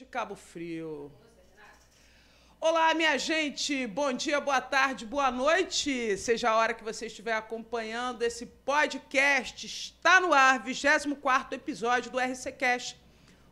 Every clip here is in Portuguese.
de Cabo Frio. Olá, minha gente! Bom dia, boa tarde, boa noite! Seja a hora que você estiver acompanhando esse podcast, está no ar, 24 episódio do RC Cash,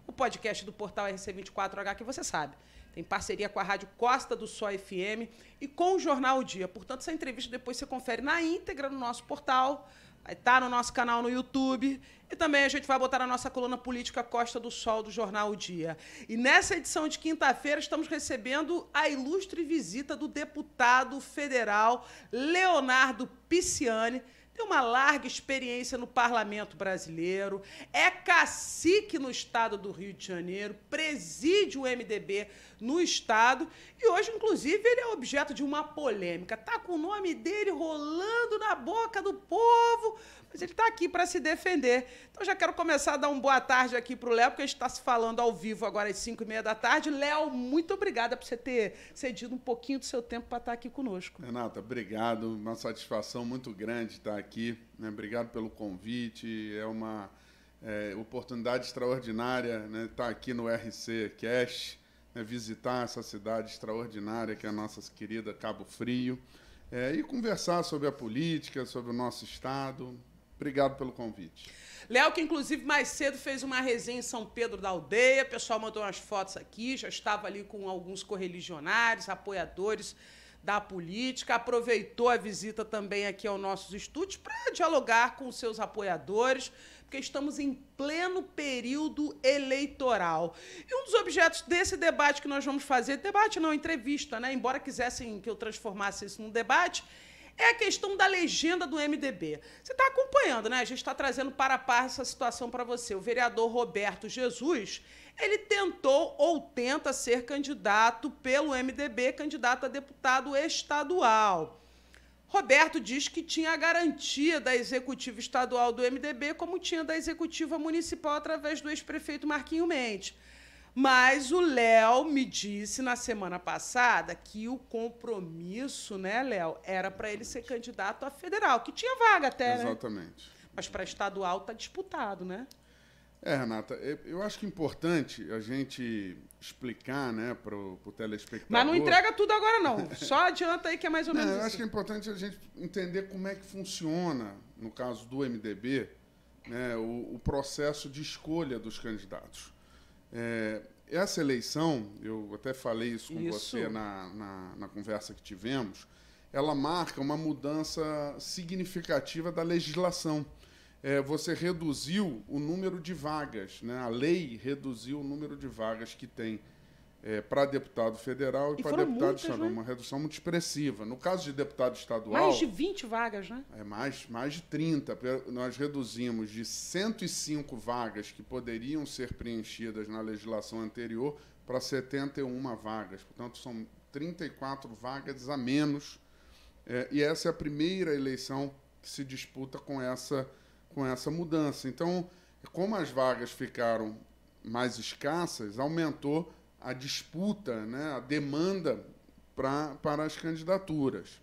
o podcast do portal RC24H, que você sabe. Tem parceria com a Rádio Costa do Sol FM e com o Jornal o Dia. Portanto, essa entrevista depois você confere na íntegra no nosso portal, vai estar tá no nosso canal no YouTube e também a gente vai botar na nossa coluna política Costa do Sol do jornal O Dia. E nessa edição de quinta-feira estamos recebendo a ilustre visita do deputado federal Leonardo Pisciani. Tem uma larga experiência no parlamento brasileiro, é cacique no estado do Rio de Janeiro, preside o MDB no Estado. E hoje, inclusive, ele é objeto de uma polêmica. Está com o nome dele rolando na boca do povo, mas ele está aqui para se defender. Então, já quero começar a dar um boa tarde aqui para o Léo, porque a gente está se falando ao vivo agora às 5 e meia da tarde. Léo, muito obrigada por você ter cedido um pouquinho do seu tempo para estar tá aqui conosco. Renata, obrigado. Uma satisfação muito grande estar tá aqui. Né? Obrigado pelo convite. É uma é, oportunidade extraordinária né? estar tá aqui no RC Cash é visitar essa cidade extraordinária que é a nossa querida Cabo Frio é, e conversar sobre a política, sobre o nosso estado. Obrigado pelo convite. Léo, que inclusive mais cedo fez uma resenha em São Pedro da Aldeia, o pessoal mandou umas fotos aqui, já estava ali com alguns correligionários, apoiadores da política, aproveitou a visita também aqui aos nossos estúdios para dialogar com seus apoiadores porque estamos em pleno período eleitoral. E um dos objetos desse debate que nós vamos fazer, debate não, entrevista, né? Embora quisessem que eu transformasse isso num debate, é a questão da legenda do MDB. Você está acompanhando, né? A gente está trazendo para a par essa situação para você. O vereador Roberto Jesus, ele tentou ou tenta ser candidato pelo MDB, candidato a deputado estadual. Roberto diz que tinha a garantia da executiva estadual do MDB, como tinha da executiva municipal através do ex-prefeito Marquinho Mendes. Mas o Léo me disse na semana passada que o compromisso, né, Léo, era para ele ser candidato a federal, que tinha vaga até, Exatamente. né? Exatamente. Mas para estadual está disputado, né? É, Renata, é, eu acho que é importante a gente explicar, né, para o telespectador. Mas não entrega tudo agora, não. Só adianta aí que é mais ou menos. Não, eu acho que é importante a gente entender como é que funciona, no caso do MDB, né, o, o processo de escolha dos candidatos. É, essa eleição, eu até falei isso com isso. você na, na, na conversa que tivemos, ela marca uma mudança significativa da legislação é, você reduziu o número de vagas, né? a lei reduziu o número de vagas que tem é, para deputado federal e, e para deputado estadual. Né? Uma redução muito expressiva. No caso de deputado estadual. Mais de 20 vagas, né? É mais, mais de 30. Nós reduzimos de 105 vagas que poderiam ser preenchidas na legislação anterior para 71 vagas. Portanto, são 34 vagas a menos. É, e essa é a primeira eleição que se disputa com essa com essa mudança. Então, como as vagas ficaram mais escassas, aumentou a disputa, né, a demanda pra, para as candidaturas.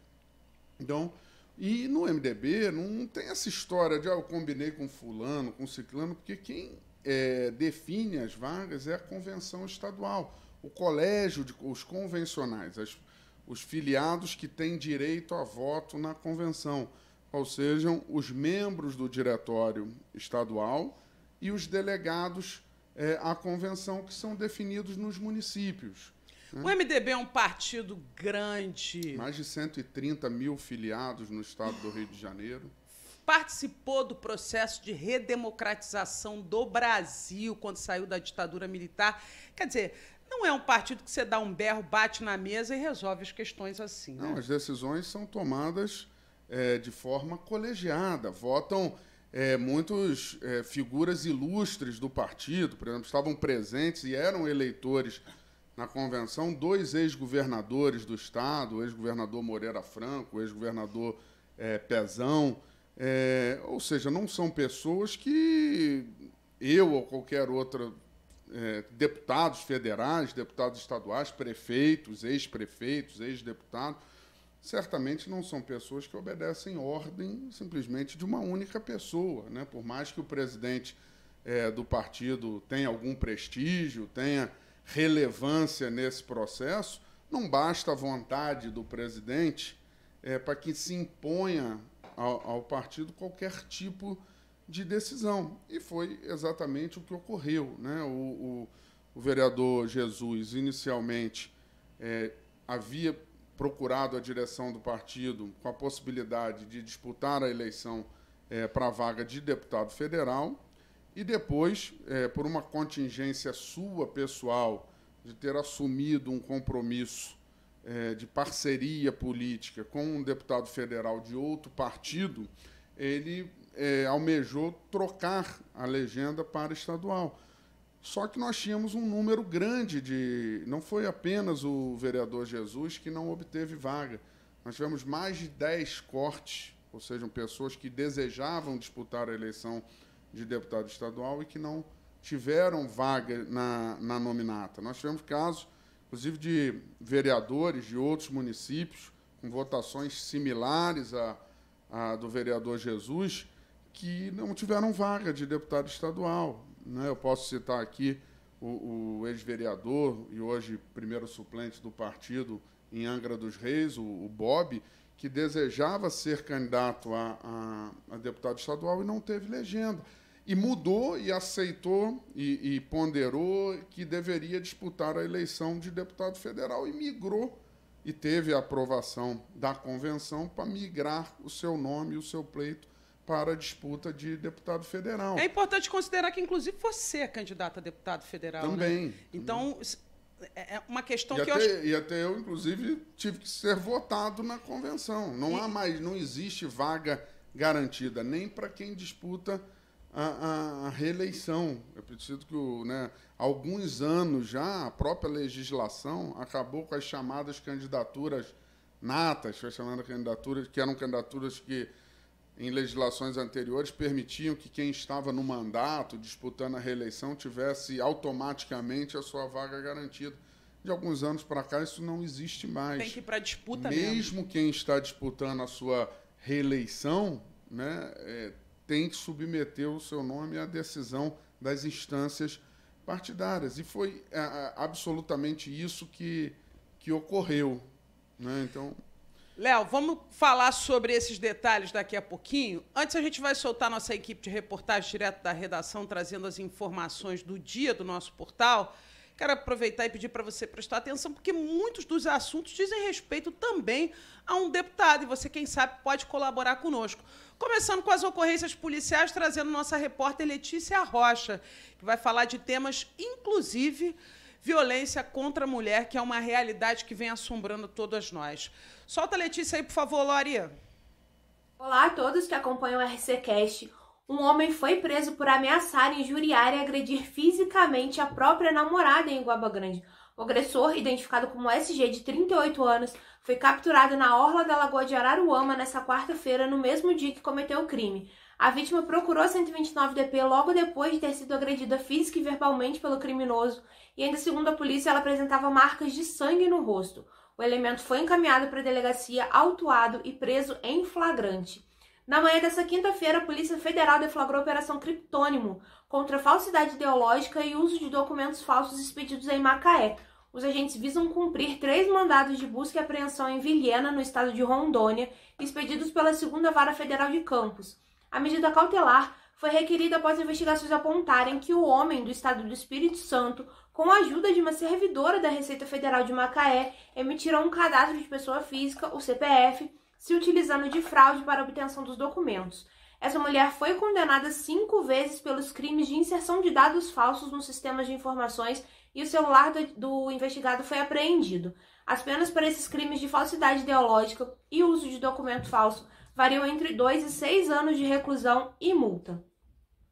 Então, e no MDB não tem essa história de ah, eu combinei com fulano, com ciclano, porque quem é, define as vagas é a convenção estadual, o colégio, de, os convencionais, as, os filiados que têm direito a voto na convenção ou sejam os membros do diretório estadual e os delegados é, à convenção que são definidos nos municípios. Né? O MDB é um partido grande. Mais de 130 mil filiados no estado do Rio de Janeiro. Participou do processo de redemocratização do Brasil quando saiu da ditadura militar. Quer dizer, não é um partido que você dá um berro, bate na mesa e resolve as questões assim. Né? Não, as decisões são tomadas é, de forma colegiada. Votam é, muitas é, figuras ilustres do partido, por exemplo, estavam presentes e eram eleitores na convenção dois ex-governadores do Estado, o ex-governador Moreira Franco, o ex-governador é, Pezão. É, ou seja, não são pessoas que eu ou qualquer outra, é, deputados federais, deputados estaduais, prefeitos, ex-prefeitos, ex-deputados, certamente não são pessoas que obedecem ordem simplesmente de uma única pessoa. Né? Por mais que o presidente é, do partido tenha algum prestígio, tenha relevância nesse processo, não basta a vontade do presidente é, para que se imponha ao, ao partido qualquer tipo de decisão. E foi exatamente o que ocorreu. Né? O, o, o vereador Jesus, inicialmente, é, havia procurado a direção do partido com a possibilidade de disputar a eleição é, para a vaga de deputado federal e depois, é, por uma contingência sua pessoal, de ter assumido um compromisso é, de parceria política com um deputado federal de outro partido, ele é, almejou trocar a legenda para estadual. Só que nós tínhamos um número grande de. Não foi apenas o vereador Jesus que não obteve vaga. Nós tivemos mais de 10 cortes, ou seja, pessoas que desejavam disputar a eleição de deputado estadual e que não tiveram vaga na, na nominata. Nós tivemos casos, inclusive, de vereadores de outros municípios com votações similares à, à do vereador Jesus que não tiveram vaga de deputado estadual. Né? Eu posso citar aqui o, o ex-vereador e hoje primeiro suplente do partido em Angra dos Reis, o, o Bob, que desejava ser candidato a, a, a, deputado estadual e não teve legenda. E mudou e aceitou e, e ponderou que deveria disputar a eleição de deputado federal e migrou e teve a aprovação da convenção para migrar o seu nome e o seu pleito para a disputa de deputado federal. É importante considerar que, inclusive, você é candidata a deputado federal. Né? Também. Né? Então, também. É, é uma questão e que até, eu acho... E até eu, inclusive, tive que ser votado na convenção. Não e... há mais, não existe vaga garantida, nem para quem disputa a, a, reeleição. Eu preciso que, né, alguns anos já, a própria legislação acabou com as chamadas candidaturas natas, foi chamada candidaturas que eram candidaturas que em legislações anteriores permitiam que quem estava no mandato, disputando a reeleição, tivesse automaticamente a sua vaga garantida. De alguns anos para cá, isso não existe mais. Tem que ir para disputa mesmo. Mesmo quem está disputando a sua reeleição, né, é, tem que submeter o seu nome à decisão das instâncias partidárias. E foi é, é absolutamente isso que, que ocorreu. Né? Então. Léo, vamos falar sobre esses detalhes daqui a pouquinho. Antes, a gente vai soltar nossa equipe de reportagem direto da redação, trazendo as informações do dia do nosso portal. Quero aproveitar e pedir para você prestar atenção, porque muitos dos assuntos dizem respeito também a um deputado, e você, quem sabe, pode colaborar conosco. Começando com as ocorrências policiais, trazendo nossa repórter Letícia Rocha, que vai falar de temas, inclusive violência contra a mulher, que é uma realidade que vem assombrando todas nós. Solta a Letícia aí, por favor, Lória. Olá a todos que acompanham o RCCast. Um homem foi preso por ameaçar, injuriar e agredir fisicamente a própria namorada em Guaba Grande. O agressor, identificado como SG de 38 anos, foi capturado na orla da Lagoa de Araruama nesta quarta-feira, no mesmo dia que cometeu o crime. A vítima procurou 129 DP logo depois de ter sido agredida física e verbalmente pelo criminoso e ainda segundo a polícia, ela apresentava marcas de sangue no rosto. O elemento foi encaminhado para a delegacia, autuado e preso em flagrante. Na manhã dessa quinta-feira, a Polícia Federal deflagrou a Operação Criptônimo contra falsidade ideológica e uso de documentos falsos expedidos em Macaé. Os agentes visam cumprir três mandados de busca e apreensão em Vilhena, no estado de Rondônia, expedidos pela Segunda Vara Federal de Campos. A medida cautelar foi requerida após investigações apontarem que o homem do estado do Espírito Santo com a ajuda de uma servidora da Receita Federal de Macaé, emitiram um cadastro de pessoa física, o CPF, se utilizando de fraude para obtenção dos documentos. Essa mulher foi condenada cinco vezes pelos crimes de inserção de dados falsos nos sistemas de informações e o celular do, do, investigado foi apreendido. As penas para esses crimes de falsidade ideológica e uso de documento falso variam entre dois e seis anos de reclusão e multa.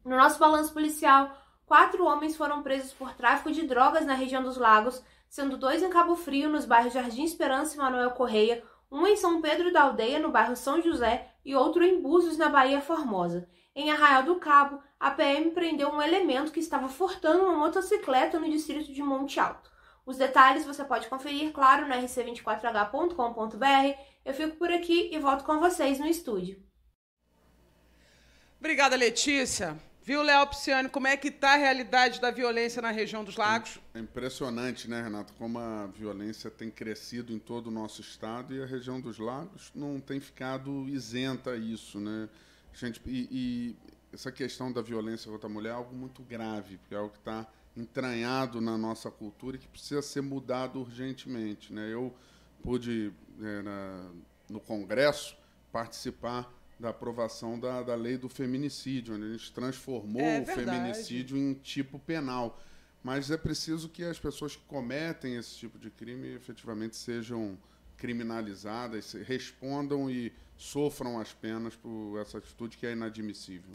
No nosso balanço policial, quatro homens foram presos por tráfico de drogas na região dos Lagos, sendo dois em Cabo Frio, nos bairros Jardim Esperança e Manuel Correia, um em São Pedro da Aldeia, no bairro São José, e outro em Búzios, na Bahia Formosa. Em Arraial do Cabo, a PM prendeu um elemento que estava furtando uma motocicleta no distrito de Monte Alto. Os detalhes você pode conferir, claro, no rc24h.com.br. Eu fico por aqui e volto com vocês no estúdio. Obrigada, Letícia. Viu, Léo Pisciani, como é que está a realidade da violência na região dos lagos? É impressionante, né, Renato, como a violência tem crescido em todo o nosso estado e a região dos lagos não tem ficado isenta a isso, né? Gente, e, e essa questão da violência contra a mulher é algo muito grave, porque é algo que está entranhado na nossa cultura e que precisa ser mudado urgentemente, né? Eu pude, é, na, no Congresso, participar da aprovação da, da lei do feminicídio, onde né? a gente transformou é o feminicídio em tipo penal. Mas é preciso que as pessoas que cometem esse tipo de crime efetivamente sejam criminalizadas, respondam e sofram as penas por essa atitude que é inadmissível.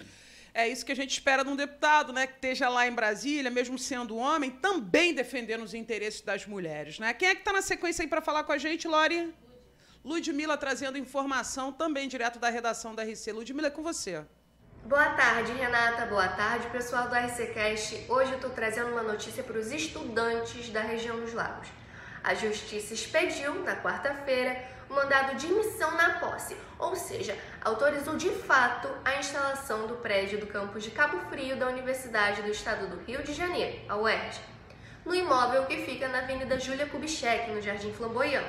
É isso que a gente espera de um deputado, né, que esteja lá em Brasília, mesmo sendo homem, também defendendo os interesses das mulheres, né? Quem é que está na sequência aí para falar com a gente, Lori? Ludmila trazendo informação também direto da redação da RC. Ludmila, é com você. Boa tarde, Renata. Boa tarde, pessoal do RCCast. Hoje eu estou trazendo uma notícia para os estudantes da região dos lagos. A Justiça expediu, na quarta-feira, o mandado de missão na posse, ou seja, autorizou de fato a instalação do prédio do campus de Cabo Frio da Universidade do Estado do Rio de Janeiro, a UERJ, no imóvel que fica na Avenida Júlia Kubitschek, no Jardim Flamboyant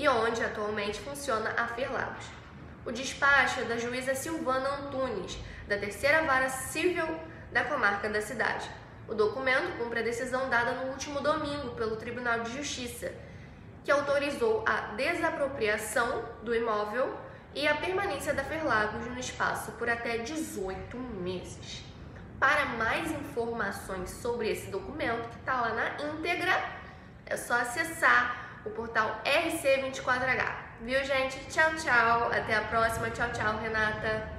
e onde atualmente funciona a Ferlagos. O despacho é da juíza Silvana Antunes, da terceira vara civil da comarca da cidade. O documento cumpre a decisão dada no último domingo pelo Tribunal de Justiça, que autorizou a desapropriação do imóvel e a permanência da Ferlagos no espaço por até 18 meses. Para mais informações sobre esse documento, que está lá na íntegra, é só acessar o portal RC24H. Viu, gente? Tchau, tchau. Até a próxima. Tchau, tchau, Renata.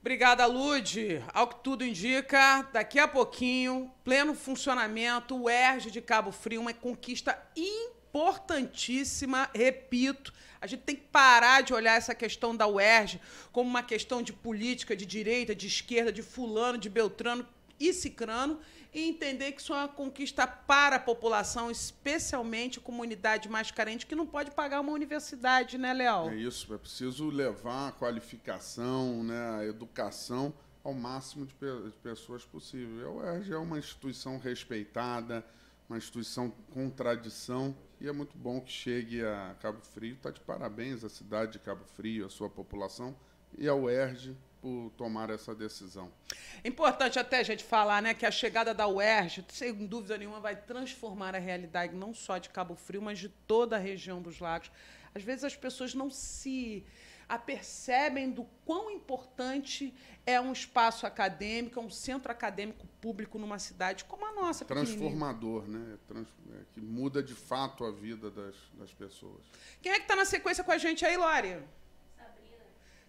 Obrigada, Lude. Ao que tudo indica, daqui a pouquinho, pleno funcionamento, o ERJ de Cabo Frio, uma conquista importantíssima, repito. A gente tem que parar de olhar essa questão da UERJ como uma questão de política, de direita, de esquerda, de fulano, de beltrano e Cicrano e entender que isso é uma conquista para a população, especialmente comunidade mais carente, que não pode pagar uma universidade, né, Léo? É isso, é preciso levar a qualificação, né, a educação ao máximo de, pessoas possível. É a UERJ é uma instituição respeitada, uma instituição com tradição, e é muito bom que chegue a Cabo Frio. Está de parabéns a cidade de Cabo Frio, a sua população, e a UERJ por tomar essa decisão. É importante até a gente falar né, que a chegada da UERJ, sem dúvida nenhuma, vai transformar a realidade não só de Cabo Frio, mas de toda a região dos lagos. Às vezes as pessoas não se apercebem do quão importante é um espaço acadêmico, é um centro acadêmico público numa cidade como a nossa. Transformador, né? É trans... É que muda de fato a vida das, das pessoas. Quem é que está na sequência com a gente aí, Lória?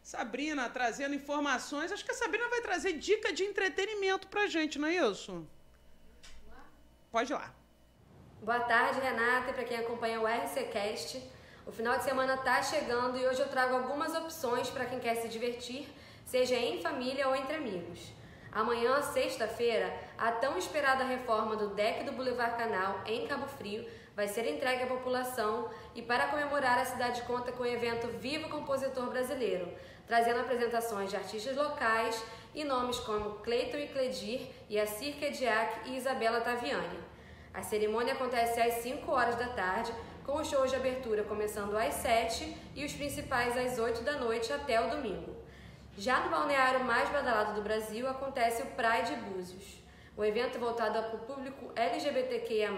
Sabrina trazendo informações. Acho que a Sabrina vai trazer dica de entretenimento pra gente, não é isso? Pode ir lá. Boa tarde, Renata, e para quem acompanha o RCCast. O final de semana tá chegando e hoje eu trago algumas opções para quem quer se divertir, seja em família ou entre amigos. Amanhã, sexta-feira, a tão esperada reforma do deck do Boulevard Canal em Cabo Frio vai ser entregue à população e para comemorar a cidade conta com o evento Viva o Compositor Brasileiro, trazendo apresentações de artistas locais e nomes como Cleiton e Cledir, Yassir Kediak e Isabela Taviani. A cerimônia acontece às 5 horas da tarde, com os shows de abertura começando às 7 e os principais às 8 da noite até o domingo. Já no balneário mais badalado do Brasil acontece o Pride Búzios. O evento voltado ao público LGBTQIA+,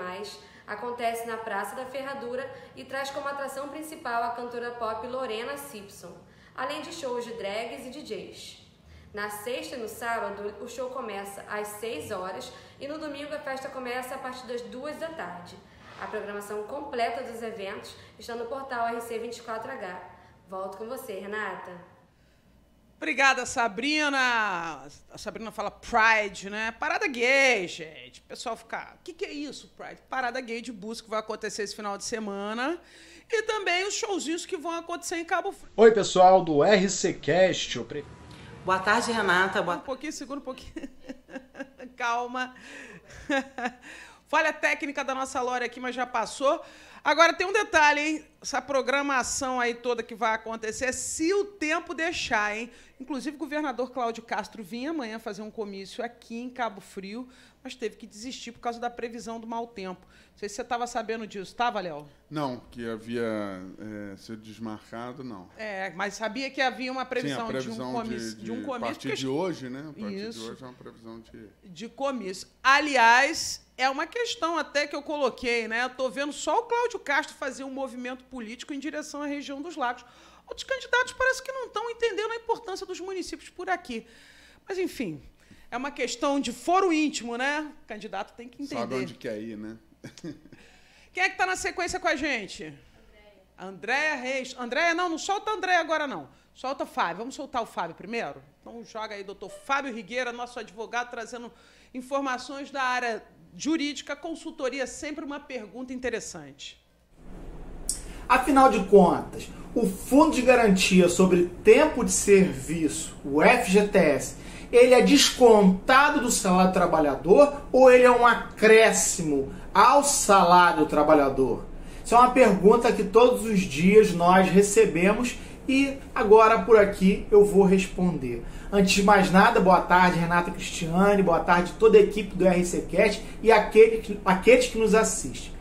acontece na Praça da Ferradura e traz como atração principal a cantora pop Lorena Simpson além de shows de drags e DJs. Na sexta e no sábado, o show começa às 6 horas e no domingo a festa começa a partir das 2 da tarde. A programação completa dos eventos está no portal RC24H. Volto com você, Renata. Obrigada, Sabrina. A Sabrina fala Pride, né? Parada gay, gente. O pessoal fica, o que, que é isso, Pride? Parada gay de busca que vai acontecer esse final de semana e também os showzinhos que vão acontecer em Cabo Frio. Oi, pessoal do RCCast. Eu... Boa tarde, Renata. Boa... Um pouquinho, segura um pouquinho. Calma. Falha técnica da nossa Lore aqui, mas já passou. Agora tem um detalhe, hein? Essa programação aí toda que vai acontecer, se o tempo deixar, hein? Inclusive, o governador Cláudio Castro vinha amanhã fazer um comício aqui em Cabo Frio, mas teve que desistir por causa da previsão do mau tempo. Não sei se você estava sabendo disso, estava, tá, Léo? Não, que havia é, sido desmarcado, não. É, mas sabia que havia uma previsão, Sim, previsão de um comício. De, de, de um comício a partir de hoje, né? A partir Isso. de hoje é uma previsão de. De comício. Aliás, é uma questão até que eu coloquei, né? Estou vendo só o Cláudio Castro fazer um movimento político em direção à região dos lagos. Outros candidatos parece que não estão entendendo a importância dos municípios por aqui. Mas, enfim, é uma questão de foro íntimo, né? O candidato tem que entender. Sabe onde quer ir, né? Quem é que está na sequência com a gente? Andréia Reis. Andréia, não, não solta a Andréia agora, não. Solta o Fábio. Vamos soltar o Fábio primeiro? Então joga aí, doutor Fábio Rigueira, nosso advogado, trazendo informações da área jurídica, consultoria é sempre uma pergunta interessante. Afinal de contas, o Fundo de Garantia sobre Tempo de Serviço, o FGTS, ele é descontado do salário do trabalhador ou ele é um acréscimo ao salário do trabalhador? Isso é uma pergunta que todos os dias nós recebemos e agora por aqui eu vou responder. Antes de mais nada, boa tarde, Renata Cristiane, boa tarde toda a equipe do RCCast e aquele que, aqueles que nos assistem.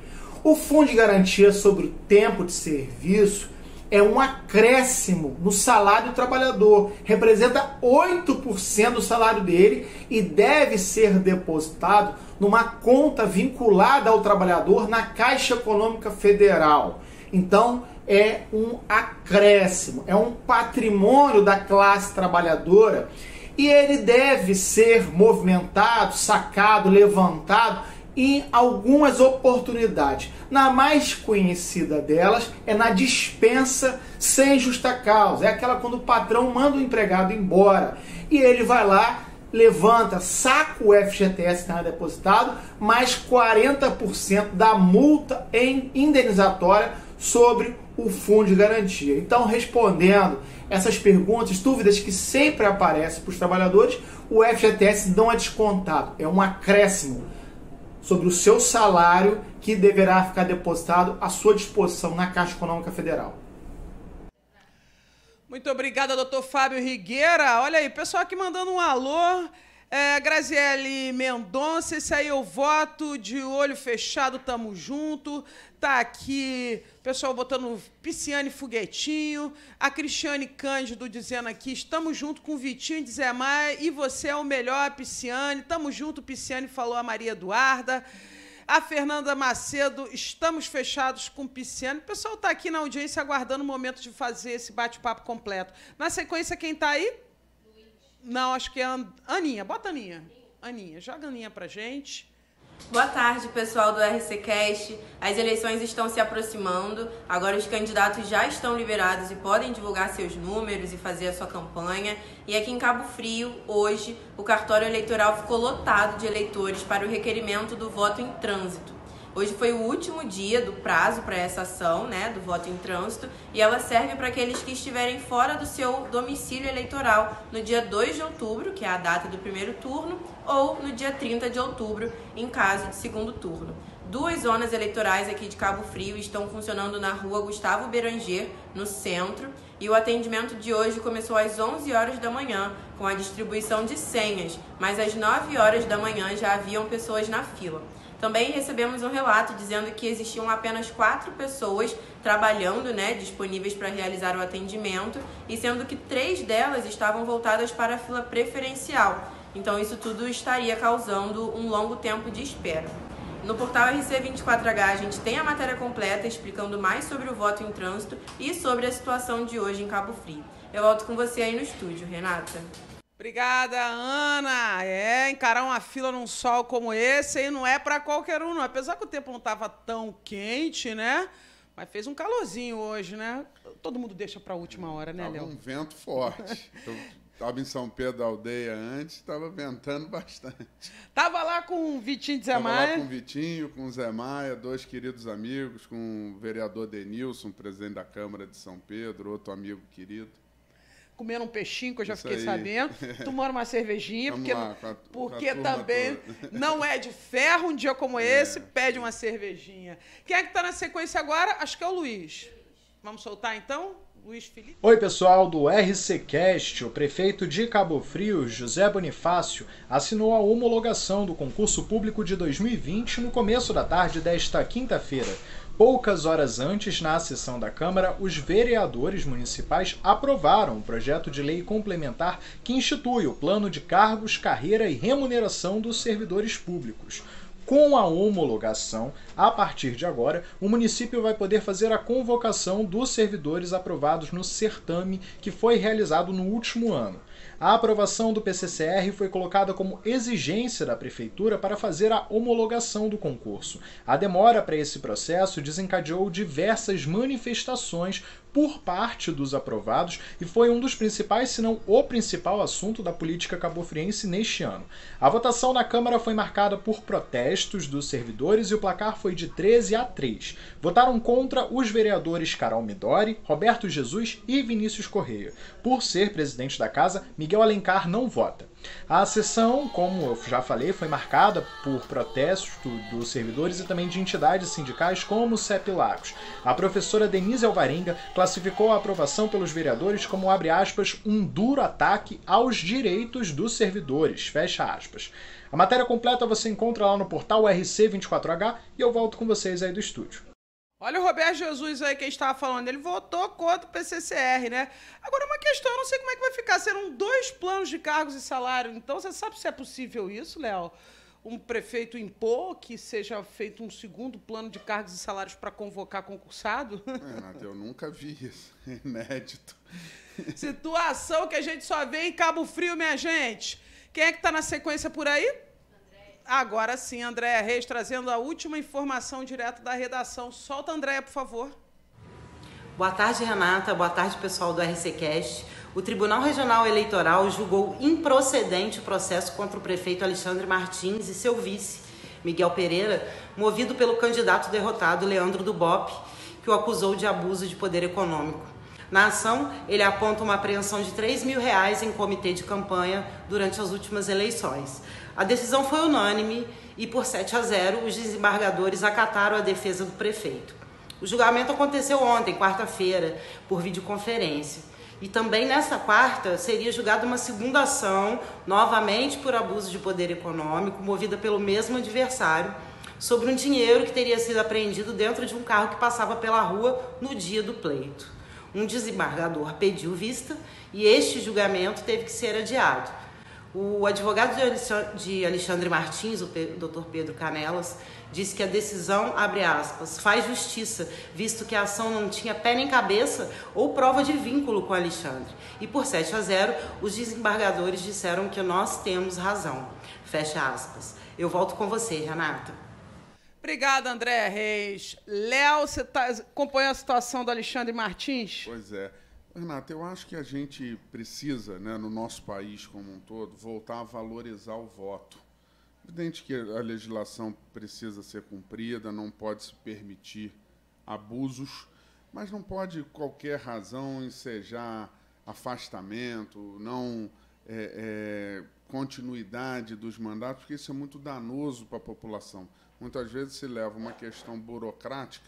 O Fundo de Garantia sobre o Tempo de Serviço é um acréscimo no salário do trabalhador, representa 8% do salário dele e deve ser depositado numa conta vinculada ao trabalhador na Caixa Econômica Federal. Então, é um acréscimo, é um patrimônio da classe trabalhadora e ele deve ser movimentado, sacado, levantado em algumas oportunidades. Na mais conhecida delas é na dispensa sem justa causa. É aquela quando o patrão manda o empregado embora e ele vai lá, levanta, saca o FGTS que está depositado, mais 40% da multa em indenizatória sobre o fundo de garantia. Então, respondendo essas perguntas, dúvidas que sempre aparecem para os trabalhadores, o FGTS não é descontado, é um acréscimo sobre o seu salário que deverá ficar depositado à sua disposição na Caixa Econômica Federal. Muito obrigada, doutor Fábio Rigueira. Olha aí, pessoal aqui mandando um alô. É, Graziele Mendonça, esse aí eu é voto, de olho fechado, tamo junto. Tá aqui, pessoal botando Pisciane Foguetinho, a Cristiane Cândido dizendo aqui, estamos junto com o Vitinho de Zé Maia, e você é o melhor, Pisciane. Tamo junto, Pisciane, falou a Maria Eduarda. A Fernanda Macedo, estamos fechados com Pisciano. O pessoal está aqui na audiência aguardando o momento de fazer esse bate-papo completo. Na sequência, quem está aí? Não, acho que é a Aninha. Bota a Aninha. Aninha, joga a Aninha pra gente. Boa tarde, pessoal do RCCast. As eleições estão se aproximando, agora os candidatos já estão liberados e podem divulgar seus números e fazer a sua campanha. E aqui em Cabo Frio, hoje, o cartório eleitoral ficou lotado de eleitores para o requerimento do voto em trânsito. Hoje foi o último dia do prazo para essa ação, né, do voto em trânsito, e ela serve para aqueles que estiverem fora do seu domicílio eleitoral no dia 2 de outubro, que é a data do primeiro turno, ou no dia 30 de outubro, em caso de segundo turno. Duas zonas eleitorais aqui de Cabo Frio estão funcionando na rua Gustavo Beranger, no centro, e o atendimento de hoje começou às 11 horas da manhã, com a distribuição de senhas, mas às 9 horas da manhã já haviam pessoas na fila. Também recebemos um relato dizendo que existiam apenas quatro pessoas trabalhando, né, disponíveis para realizar o atendimento, e sendo que três delas estavam voltadas para a fila preferencial. Então, isso tudo estaria causando um longo tempo de espera. No portal RC24H a gente tem a matéria completa explicando mais sobre o voto em trânsito e sobre a situação de hoje em Cabo Frio. Eu volto com você aí no estúdio, Renata. Obrigada, Ana. É, encarar uma fila num sol como esse aí não é para qualquer um, não. Apesar que o tempo não estava tão quente, né? Mas fez um calorzinho hoje, né? Todo mundo deixa para a última hora, né, Léo? um vento forte. Eu estava em São Pedro da Aldeia antes, estava ventando bastante. Tava lá com o Vitinho de Zé tava Maia. lá com o Vitinho, com o Zé Maia, dois queridos amigos, com o vereador Denilson, presidente da Câmara de São Pedro, outro amigo querido comendo um peixinho, que eu já Isso fiquei aí. sabendo, Tomando uma cervejinha, Vamos porque, lá, pra, porque pra também toda. não é de ferro um dia como é. esse, pede uma cervejinha. Quem é que está na sequência agora? Acho que é o Luiz. Vamos soltar então? Luiz Felipe. Oi, pessoal do RCCast. O prefeito de Cabo Frio, José Bonifácio, assinou a homologação do concurso público de 2020 no começo da tarde desta quinta-feira. Poucas horas antes, na sessão da Câmara, os vereadores municipais aprovaram o projeto de lei complementar que institui o plano de cargos, carreira e remuneração dos servidores públicos. Com a homologação, a partir de agora, o município vai poder fazer a convocação dos servidores aprovados no certame que foi realizado no último ano. A aprovação do PCCR foi colocada como exigência da Prefeitura para fazer a homologação do concurso. A demora para esse processo desencadeou diversas manifestações por parte dos aprovados e foi um dos principais, se não o principal assunto da política cabofriense neste ano. A votação na Câmara foi marcada por protestos dos servidores e o placar foi de 13 a 3. Votaram contra os vereadores Carol Midori, Roberto Jesus e Vinícius Correia. Por ser presidente da casa, Miguel Alencar não vota. A sessão, como eu já falei, foi marcada por protestos dos servidores e também de entidades sindicais como o Lagos. A professora Denise Alvarenga classificou a aprovação pelos vereadores como, abre aspas, um duro ataque aos direitos dos servidores, fecha aspas. A matéria completa você encontra lá no portal RC24H e eu volto com vocês aí do estúdio. Olha o Roberto Jesus aí que a gente estava falando, ele votou contra o PCCR, né? Agora, uma questão, eu não sei como é que vai ficar. Serão dois planos de cargos e salário. Então, você sabe se é possível isso, Léo? Um prefeito impor que seja feito um segundo plano de cargos e salários para convocar concursado? É, Renato, eu nunca vi isso. É inédito. Situação que a gente só vê em Cabo Frio, minha gente. Quem é que está na sequência por aí? agora sim, Andréa Reis trazendo a última informação direto da redação. Solta, Andréa, por favor. Boa tarde, Renata. Boa tarde, pessoal do RCCast. O Tribunal Regional Eleitoral julgou improcedente o processo contra o prefeito Alexandre Martins e seu vice, Miguel Pereira, movido pelo candidato derrotado Leandro Dubop, que o acusou de abuso de poder econômico. Na ação, ele aponta uma apreensão de 3 mil reais em comitê de campanha durante as últimas eleições. A decisão foi unânime e, por 7 a 0, os desembargadores acataram a defesa do prefeito. O julgamento aconteceu ontem, quarta-feira, por videoconferência. E também nesta quarta seria julgada uma segunda ação, novamente por abuso de poder econômico, movida pelo mesmo adversário, sobre um dinheiro que teria sido apreendido dentro de um carro que passava pela rua no dia do pleito. Um desembargador pediu vista e este julgamento teve que ser adiado. O advogado de Alexandre Martins, o Dr. Pedro Canelas, disse que a decisão, abre aspas, faz justiça, visto que a ação não tinha pé nem cabeça ou prova de vínculo com Alexandre. E por 7 a 0, os desembargadores disseram que nós temos razão. Fecha aspas. Eu volto com você, Renata. Obrigado, André Reis. Léo, você está a situação do Alexandre Martins? Pois é. Renata, eu acho que a gente precisa, né, no nosso país como um todo, voltar a valorizar o voto. Evidente que a legislação precisa ser cumprida, não pode se permitir abusos, mas não pode qualquer razão ensejar afastamento, não é, é, continuidade dos mandatos, porque isso é muito danoso para a população muitas vezes se leva uma questão burocrática,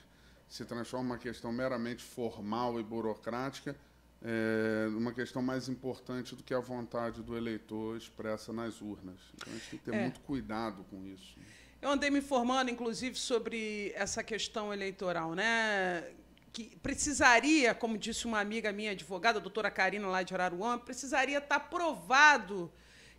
se transforma uma questão meramente formal e burocrática, é, eh, uma questão mais importante do que a vontade do eleitor expressa nas urnas. Então a gente tem que ter é. muito cuidado com isso. Eu andei me informando, inclusive, sobre essa questão eleitoral, né? que precisaria, como disse uma amiga minha, advogada, a doutora Karina, lá de Araruama, precisaria estar provado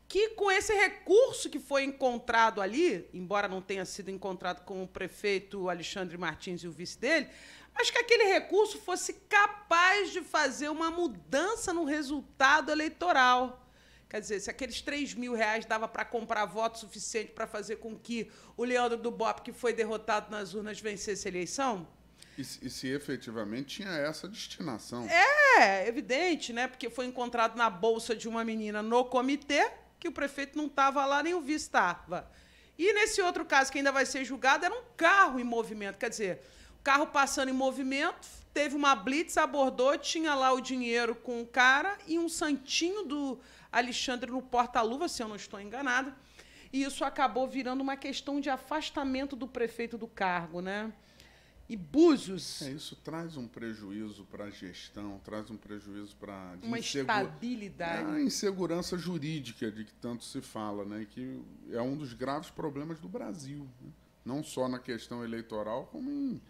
que com esse recurso que foi encontrado ali, embora não tenha sido encontrado com o prefeito Alexandre Martins e o vice dele, mas que aquele recurso fosse capaz de fazer uma mudança no resultado eleitoral. Quer dizer, se aqueles 3 mil reais dava para comprar voto suficiente para fazer com que o Leandro do que foi derrotado nas urnas, vencesse a eleição? E, e se efetivamente tinha essa destinação? É, evidente, né? Porque foi encontrado na bolsa de uma menina no comitê que o prefeito não estava lá, nem o vice estava. E nesse outro caso que ainda vai ser julgado, era um carro em movimento. Quer dizer, o carro passando em movimento, teve uma blitz, abordou, tinha lá o dinheiro com o cara e um santinho do Alexandre no porta-luva, se eu não estou enganada. E isso acabou virando uma questão de afastamento do prefeito do cargo, né? e Búzios. É, isso traz um prejuízo para a gestão, traz um prejuízo para uma insegu... estabilidade, é, a insegurança jurídica de que tanto se fala, né? Que é um dos graves problemas do Brasil, né? não só na questão eleitoral, como em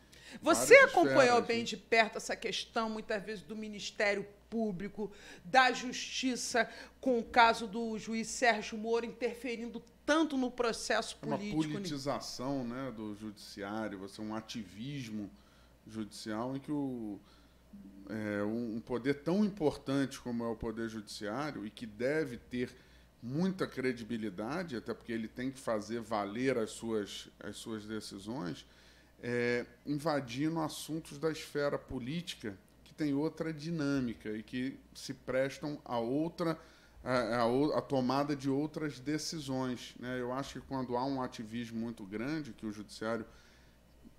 você acompanhou esferas, bem né? de perto essa questão, muitas vezes, do Ministério Público, da Justiça, com o caso do juiz Sérgio Moro interferindo tanto no processo político. Uma né? politização né, do judiciário, você um ativismo judicial em que o, é, um poder tão importante como é o poder judiciário e que deve ter muita credibilidade, até porque ele tem que fazer valer as suas, as suas decisões, é, invadindo assuntos da esfera política tem outra dinâmica e que se prestam a outra a, a, a tomada de outras decisões. Né? Eu acho que quando há um ativismo muito grande que o judiciário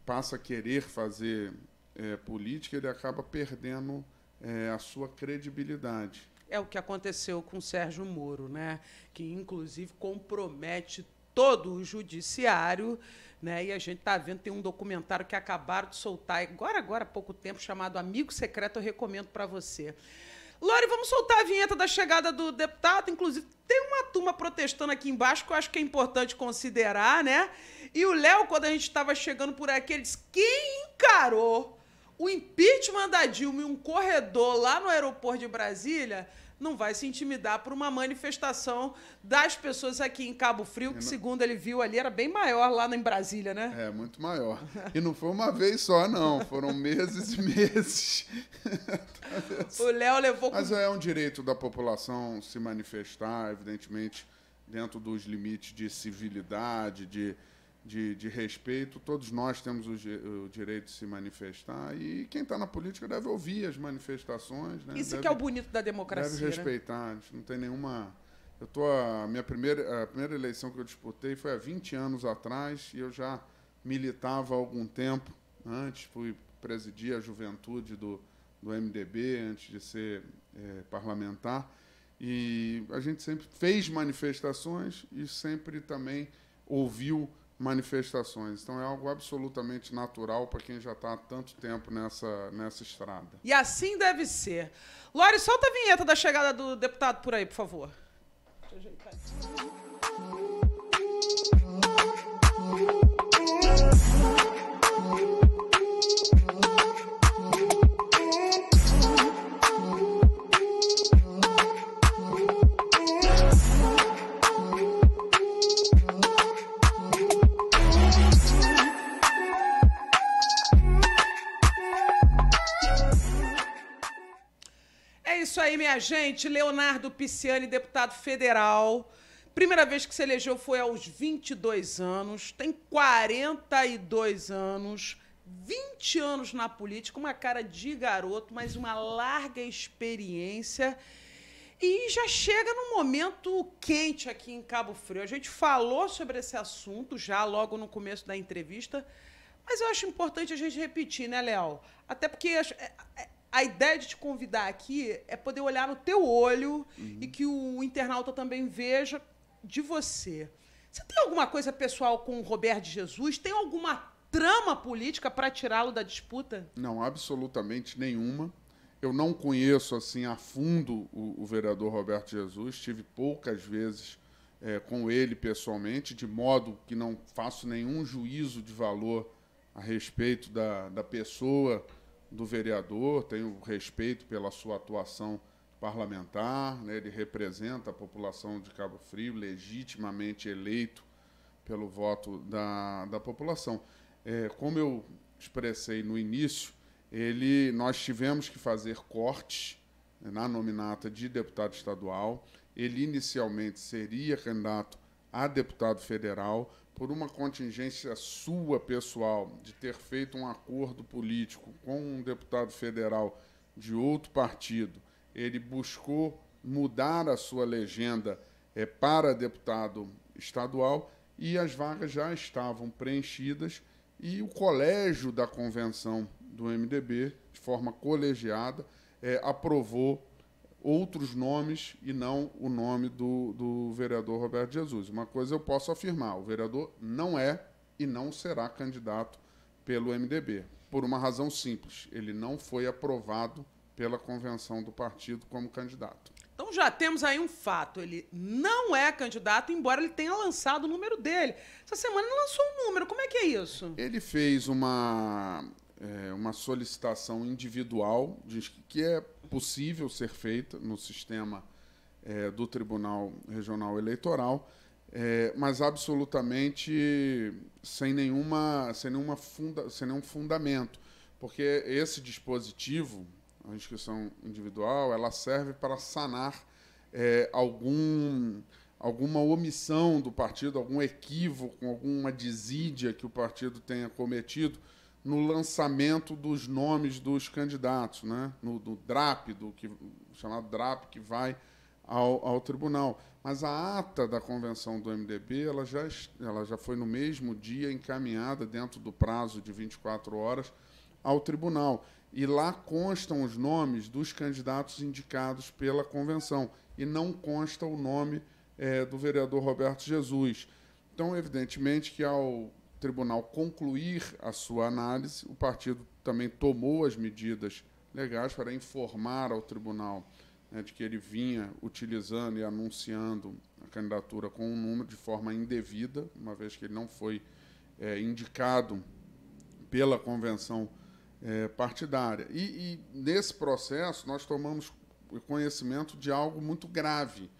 passa a querer fazer é, política, ele acaba perdendo é, a sua credibilidade. É o que aconteceu com Sérgio Moro, né? que inclusive compromete todo o judiciário né? E a gente está vendo, tem um documentário que acabaram de soltar agora, agora há pouco tempo, chamado Amigo Secreto, eu recomendo para você. Lore, vamos soltar a vinheta da chegada do deputado. Inclusive, tem uma turma protestando aqui embaixo que eu acho que é importante considerar, né? E o Léo, quando a gente estava chegando por aqui, ele disse: quem encarou o impeachment da Dilma em um corredor lá no aeroporto de Brasília não vai se intimidar por uma manifestação das pessoas aqui em Cabo Frio, que, é, segundo ele viu ali, era bem maior lá em Brasília, né? É, muito maior. E não foi uma vez só, não. Foram meses e meses. o Léo levou. Com... Mas é um direito da população se manifestar, evidentemente, dentro dos limites de civilidade, de de, de respeito. Todos nós temos o, o, direito de se manifestar e quem está na política deve ouvir as manifestações. Né? Isso deve, que é o bonito da democracia. Deve né? respeitar. Né? Não tem nenhuma. Eu tô a minha primeira a primeira eleição que eu disputei foi há 20 anos atrás e eu já militava há algum tempo antes fui presidir a juventude do, do MDB antes de ser é, parlamentar e a gente sempre fez manifestações e sempre também ouviu manifestações. Então é algo absolutamente natural para quem já está há tanto tempo nessa, nessa estrada. E assim deve ser. Lore, solta a vinheta da chegada do deputado por aí, por favor. Deixa eu ajeitar. aí, minha gente. Leonardo Pisciani, deputado federal. Primeira vez que se elegeu foi aos 22 anos, tem 42 anos, 20 anos na política, uma cara de garoto, mas uma larga experiência. E já chega num momento quente aqui em Cabo Frio. A gente falou sobre esse assunto já logo no começo da entrevista, mas eu acho importante a gente repetir, né, Léo? Até porque é, é, a ideia de te convidar aqui é poder olhar no teu olho uhum. e que o internauta também veja de você. Você tem alguma coisa pessoal com o Roberto Jesus? Tem alguma trama política para tirá-lo da disputa? Não, absolutamente nenhuma. Eu não conheço assim a fundo o, o vereador Roberto Jesus. Tive poucas vezes é, com ele pessoalmente, de modo que não faço nenhum juízo de valor a respeito da, da pessoa do vereador, tenho respeito pela sua atuação parlamentar, né? ele representa a população de Cabo Frio, legitimamente eleito pelo voto da, da população. É, como eu expressei no início, ele, nós tivemos que fazer corte né, na nominata de deputado estadual. Ele inicialmente seria candidato a deputado federal, por uma contingência sua pessoal de ter feito um acordo político com um deputado federal de outro partido, ele buscou mudar a sua legenda é, para deputado estadual e as vagas já estavam preenchidas e o colégio da convenção do MDB, de forma colegiada, é, aprovou outros nomes e não o nome do, do vereador Roberto Jesus. Uma coisa eu posso afirmar: o vereador não é e não será candidato pelo MDB, por uma razão simples: ele não foi aprovado pela convenção do partido como candidato. Então já temos aí um fato, ele não é candidato, embora ele tenha lançado o número dele. Essa semana ele lançou um número, como é que é isso? Ele fez uma é, uma solicitação individual, que é possível ser feita no sistema é, do Tribunal Regional Eleitoral, é, mas absolutamente sem nenhuma, sem, nenhuma funda, sem nenhum fundamento, porque esse dispositivo, a inscrição individual, ela serve para sanar é, algum alguma omissão do partido, algum equívoco, alguma desídia que o partido tenha cometido no lançamento dos nomes dos candidatos, né? no, no DRAP, do que, chamado DRAP, que vai ao, ao, tribunal. Mas a ata da convenção do MDB ela já, ela já foi no mesmo dia encaminhada, dentro do prazo de 24 horas, ao tribunal. E lá constam os nomes dos candidatos indicados pela convenção, e não consta o nome é, do vereador Roberto Jesus. Então, evidentemente que ao tribunal concluir a sua análise, o partido também tomou as medidas legais para informar ao tribunal né, de que ele vinha utilizando e anunciando a candidatura com um número de forma indevida, uma vez que ele não foi é, indicado pela convenção é, partidária. E, e nesse processo nós tomamos conhecimento de algo muito grave,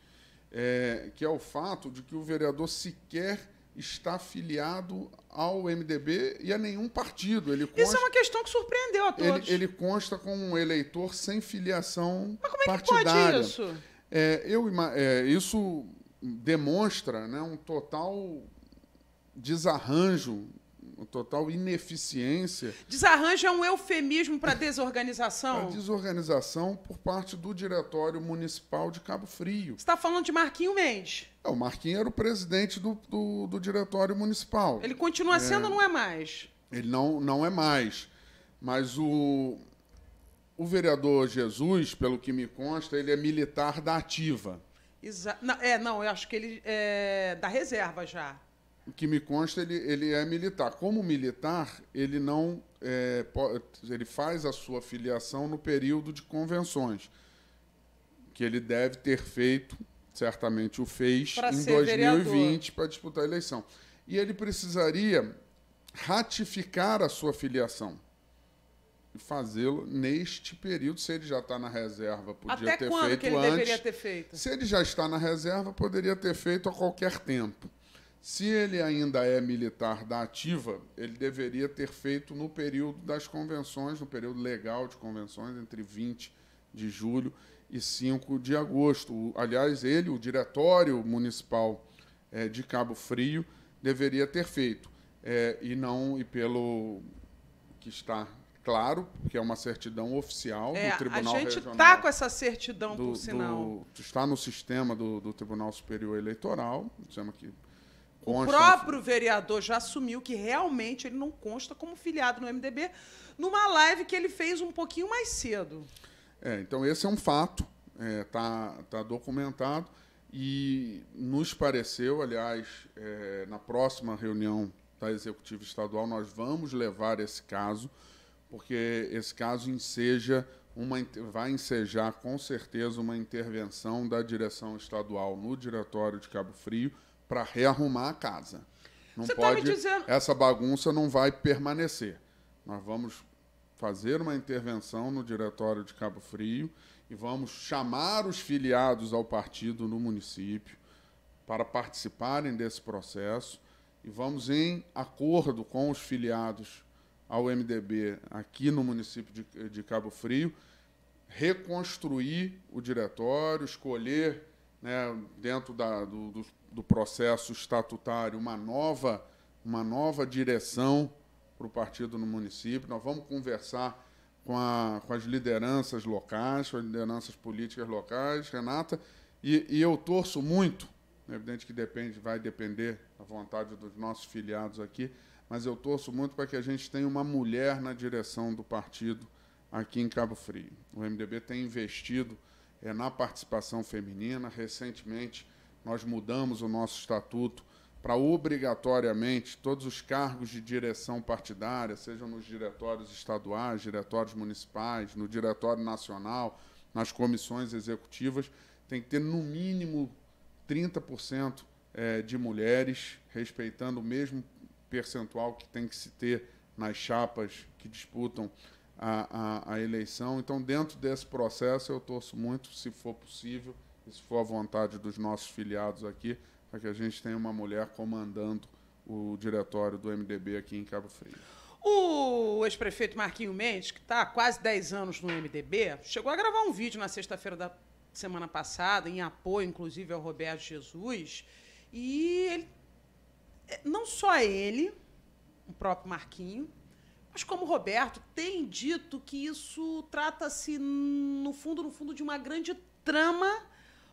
é, que é o fato de que o vereador sequer está filiado ao MDB e a nenhum partido. Ele consta, Isso é uma questão que surpreendeu a todos. Ele, ele consta como um eleitor sem filiação Mas como é partidária. pode isso? É, eu, é, isso demonstra né, um total desarranjo total ineficiência. Desarranjo é um eufemismo para desorganização? Para desorganização por parte do Diretório Municipal de Cabo Frio. Você está falando de Marquinho Mendes? É, o Marquinho era o presidente do, do, do Diretório Municipal. Ele continua sendo é, ou não é mais? Ele não, não é mais. Mas o, o vereador Jesus, pelo que me consta, ele é militar da ativa. Exa não, é, não, eu acho que ele é da reserva já que me consta, ele, ele é militar. Como militar, ele não é, ele faz a sua filiação no período de convenções, que ele deve ter feito, certamente o fez, pra em 2020 para disputar a eleição. E ele precisaria ratificar a sua filiação e fazê-lo neste período. Se ele já está na reserva, podia Até ter feito que ele antes. Deveria ter feito? Se ele já está na reserva, poderia ter feito a qualquer tempo. Se ele ainda é militar da ativa, ele deveria ter feito no período das convenções, no período legal de convenções, entre 20 de julho e 5 de agosto. Aliás, ele, o Diretório Municipal eh, de Cabo Frio, deveria ter feito. Eh, e não, e pelo que está claro, que é uma certidão oficial é, do Tribunal A gente está com essa certidão, do, por sinal. Do, está no sistema do, do Tribunal Superior Eleitoral, sistema que Consta. O próprio vereador já assumiu que realmente ele não consta como filiado no MDB numa live que ele fez um pouquinho mais cedo. É, então esse é um fato, está é, tá documentado e nos pareceu, aliás, é, na próxima reunião da Executiva Estadual nós vamos levar esse caso, porque esse caso enseja uma, vai ensejar com certeza uma intervenção da direção estadual no Diretório de Cabo Frio para rearrumar a casa. Não Você tá pode. Tá dizendo... Essa bagunça não vai permanecer. Nós vamos fazer uma intervenção no diretório de Cabo Frio e vamos chamar os filiados ao partido no município para participarem desse processo e vamos em acordo com os filiados ao MDB aqui no município de, de Cabo Frio reconstruir o diretório, escolher né, dentro da, do, dos do processo estatutário uma nova, uma nova direção para o partido no município. Nós vamos conversar com, a, com as lideranças locais, com as lideranças políticas locais, Renata, e, e eu torço muito, é evidente que depende, vai depender da vontade dos nossos filiados aqui, mas eu torço muito para que a gente tenha uma mulher na direção do partido aqui em Cabo Frio. O MDB tem investido é, na participação feminina, recentemente nós mudamos o nosso estatuto para obrigatoriamente todos os cargos de direção partidária, sejam nos diretórios estaduais, diretórios municipais, no diretório nacional, nas comissões executivas, tem que ter no mínimo 30% é, de mulheres, respeitando o mesmo percentual que tem que se ter nas chapas que disputam a, a, a eleição. Então, dentro desse processo, eu torço muito, se for possível, se for a vontade dos nossos filiados aqui, para que a gente tenha uma mulher comandando o diretório do MDB aqui em Cabo Frio. O ex-prefeito Marquinho Mendes, que está há quase 10 anos no MDB, chegou a gravar um vídeo na sexta-feira da semana passada, em apoio, inclusive, ao Roberto Jesus. E ele, não só ele, o próprio Marquinho, mas como o Roberto, tem dito que isso trata-se, no fundo, no fundo, de uma grande trama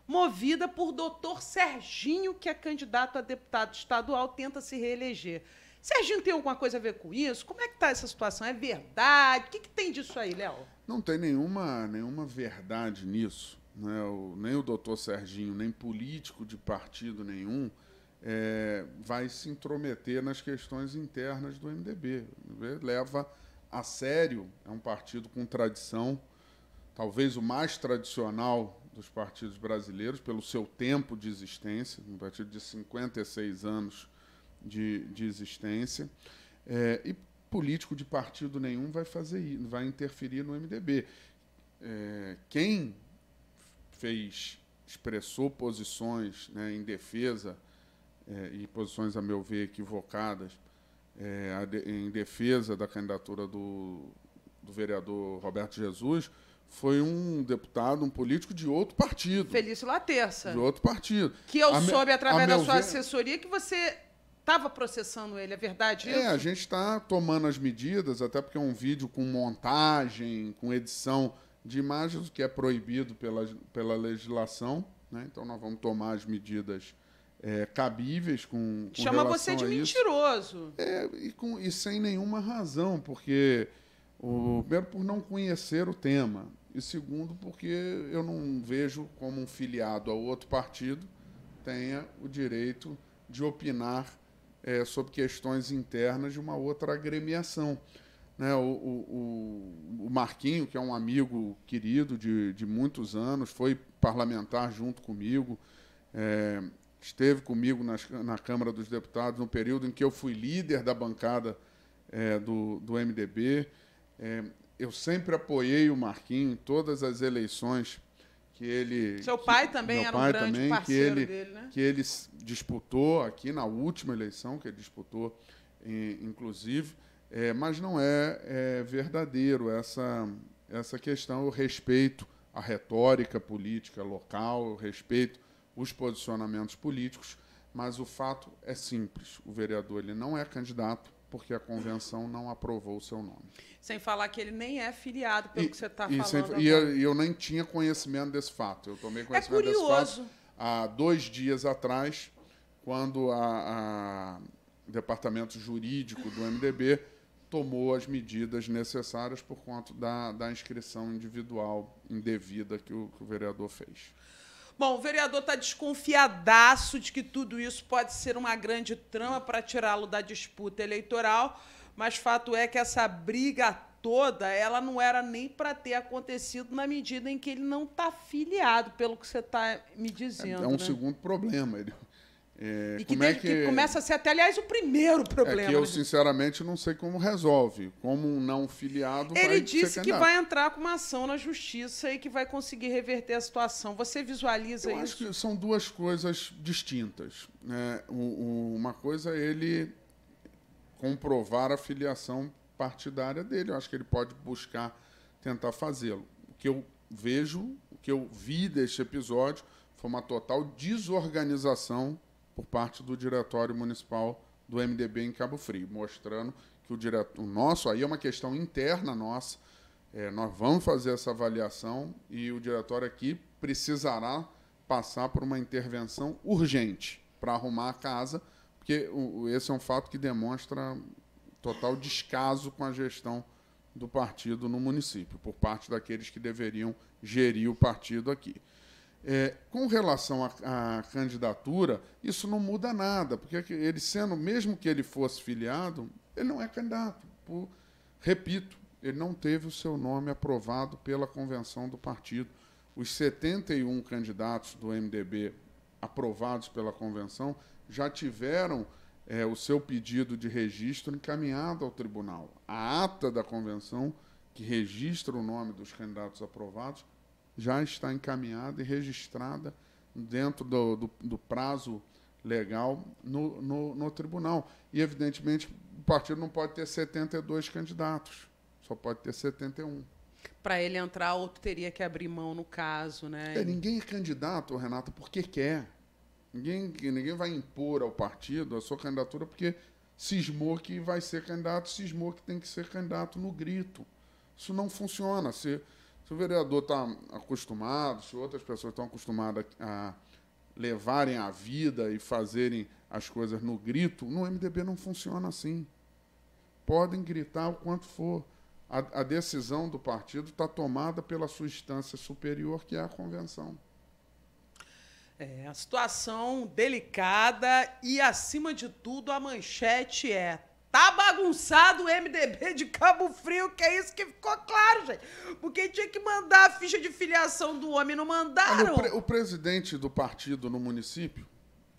movida por doutor Serginho, que é candidato a deputado estadual, tenta se reeleger. Serginho tem alguma coisa a ver com isso? Como é que está essa situação? É verdade? O que, que tem disso aí, Léo? Não tem nenhuma, nenhuma verdade nisso. Né? O, nem o doutor Serginho, nem político de partido nenhum é, vai se intrometer nas questões internas do MDB. MDB leva a sério, é um partido com tradição, talvez o mais tradicional dos partidos brasileiros, pelo seu tempo de existência, um partido de 56 anos de, de existência. É, e político de partido nenhum vai fazer isso, vai interferir no MDB. É, quem fez, expressou posições né, em defesa, é, e posições, a meu ver, equivocadas, é, em defesa da candidatura do, do vereador Roberto Jesus, foi um deputado, um político de outro partido. Felício Laterça. De outro partido. Que eu a soube através da sua ver... assessoria que você estava processando ele, é verdade é, isso? É, a gente está tomando as medidas, até porque é um vídeo com montagem, com edição de imagens, que é proibido pela, pela legislação. Né? Então nós vamos tomar as medidas é, cabíveis com, com Chama você de mentiroso. É, e, com, e sem nenhuma razão, porque... O, primeiro por não conhecer o tema e segundo, porque eu não vejo como um filiado a outro partido tenha o direito de opinar é, sobre questões internas de uma outra agremiação. Né, o, o, o, Marquinho, que é um amigo querido de, de muitos anos, foi parlamentar junto comigo, é, esteve comigo nas, na Câmara dos Deputados no período em que eu fui líder da bancada é, do, do MDB. É, eu sempre apoiei o Marquinho em todas as eleições que ele. Seu pai que, também era um grande também, parceiro que ele, dele, né? Que ele disputou aqui na última eleição que ele disputou, inclusive. É, mas não é, é verdadeiro essa, essa questão. Eu respeito a retórica política local, eu respeito os posicionamentos políticos, mas o fato é simples: o vereador ele não é candidato, porque a convenção não aprovou o seu nome. Sem falar que ele nem é filiado, pelo e, que você está falando. Sem, e eu, eu, nem tinha conhecimento desse fato. Eu tomei é conhecimento é desse fato há dois dias atrás, quando a, a departamento jurídico do MDB tomou as medidas necessárias por conta da, da inscrição individual indevida que o, que o vereador fez. Bom, o vereador está desconfiadaço de que tudo isso pode ser uma grande trama para tirá-lo da disputa eleitoral, mas fato é que essa briga toda, ela não era nem para ter acontecido na medida em que ele não está filiado, pelo que você está me dizendo. É, é um né? segundo problema. Ele, é, e que, como é que... que, começa a ser até, aliás, o primeiro problema. É que eu, né? sinceramente, não sei como resolve. Como um não filiado. Ele disse que vai entrar com uma ação na justiça e que vai conseguir reverter a situação. Você visualiza eu isso? Acho que são duas coisas distintas. É, o, o, uma coisa é ele comprovar a filiação partidária dele. Eu acho que ele pode buscar tentar fazê-lo. O que eu vejo, o que eu vi deste episódio, foi uma total desorganização por parte do Diretório Municipal do MDB em Cabo Frio, mostrando que o, direto, o nosso, aí é uma questão interna nossa, é, nós vamos fazer essa avaliação e o diretório aqui precisará passar por uma intervenção urgente para arrumar a casa, porque o, esse é um fato que demonstra total descaso com a gestão do partido no município, por parte daqueles que deveriam gerir o partido aqui. É, com relação à candidatura, isso não muda nada, porque é ele sendo, mesmo que ele fosse filiado, ele não é candidato. Por, repito, ele não teve o seu nome aprovado pela convenção do partido. Os 71 candidatos do MDB aprovados pela convenção já tiveram é, o seu pedido de registro encaminhado ao tribunal. A ata da convenção, que registra o nome dos candidatos aprovados, já está encaminhada e registrada dentro do, do, do prazo legal no, no, no, tribunal. E, evidentemente, o partido não pode ter 72 candidatos, só pode ter 71. Para ele entrar, outro teria que abrir mão no caso, né? É, ninguém é candidato, Renato, porque quer. Ninguém, ninguém vai impor ao partido a sua candidatura porque cismou que vai ser candidato, cismou que tem que ser candidato no grito. Isso não funciona. Se, se o vereador está acostumado, se outras pessoas estão acostumadas a levarem a vida e fazerem as coisas no grito, no MDB não funciona assim. Podem gritar o quanto for. A, a decisão do partido está tomada pela sua instância superior, que é a convenção. É, a situação delicada e, acima de tudo, a manchete é Tá bagunçado o MDB de Cabo Frio, que é isso que ficou claro, gente. Porque tinha que mandar a ficha de filiação do homem, não mandaram. Olha, o, pre o, presidente do partido no município.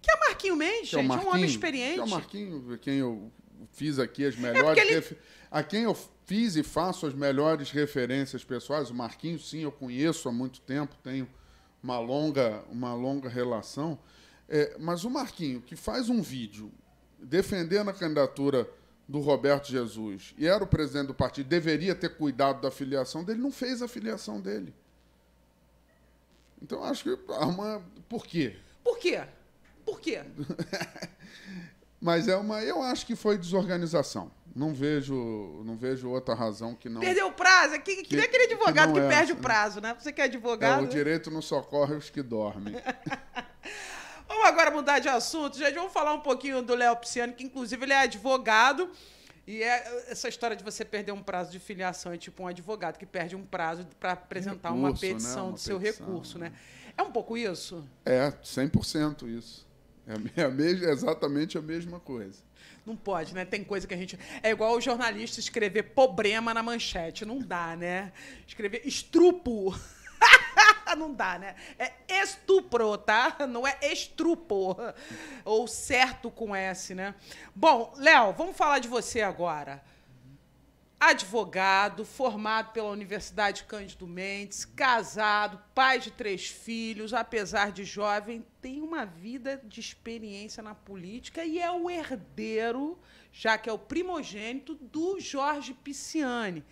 Que é o Marquinho Mendes, é gente, é, Marquinho, um homem experiente. Que é o Marquinho, quem eu fiz aqui as é melhores. É ele... A quem eu fiz e faço as melhores referências pessoais, o Marquinho, sim, eu conheço há muito tempo, tenho uma longa, uma longa relação. É, mas o Marquinho, que faz um vídeo defendendo a candidatura do Roberto Jesus e era o presidente do partido, deveria ter cuidado da filiação dele, não fez a filiação dele. Então acho que há uma. Por quê? Por quê? Por quê? Mas é uma. Eu acho que foi desorganização. Não vejo, não vejo outra razão que não. Perdeu o prazo. Que, que, que nem aquele advogado que, que é. perde é, o prazo, né? Você que é advogado. É, o direito não socorre os que dormem. Vamos agora mudar de assunto, gente. Vamos falar um pouquinho do Léo Pisciano, que inclusive ele é advogado. E é essa história de você perder um prazo de filiação é tipo um advogado que perde um prazo para apresentar recurso, uma né? petição né? uma do seu recurso, né? né? É um pouco isso? É, 100% isso. É, a é mesma, é exatamente a mesma coisa. Não pode, né? Tem coisa que a gente. É igual o jornalista escrever problema na manchete. Não dá, né? Escrever estrupo não dá, né? É estupro, tá? Não é estrupo. Ou certo com S, né? Bom, Léo, vamos falar de você agora. Advogado, formado pela Universidade Cândido Mendes, casado, pai de três filhos, apesar de jovem, tem uma vida de experiência na política e é o herdeiro, já que é o primogênito, do Jorge Pisciani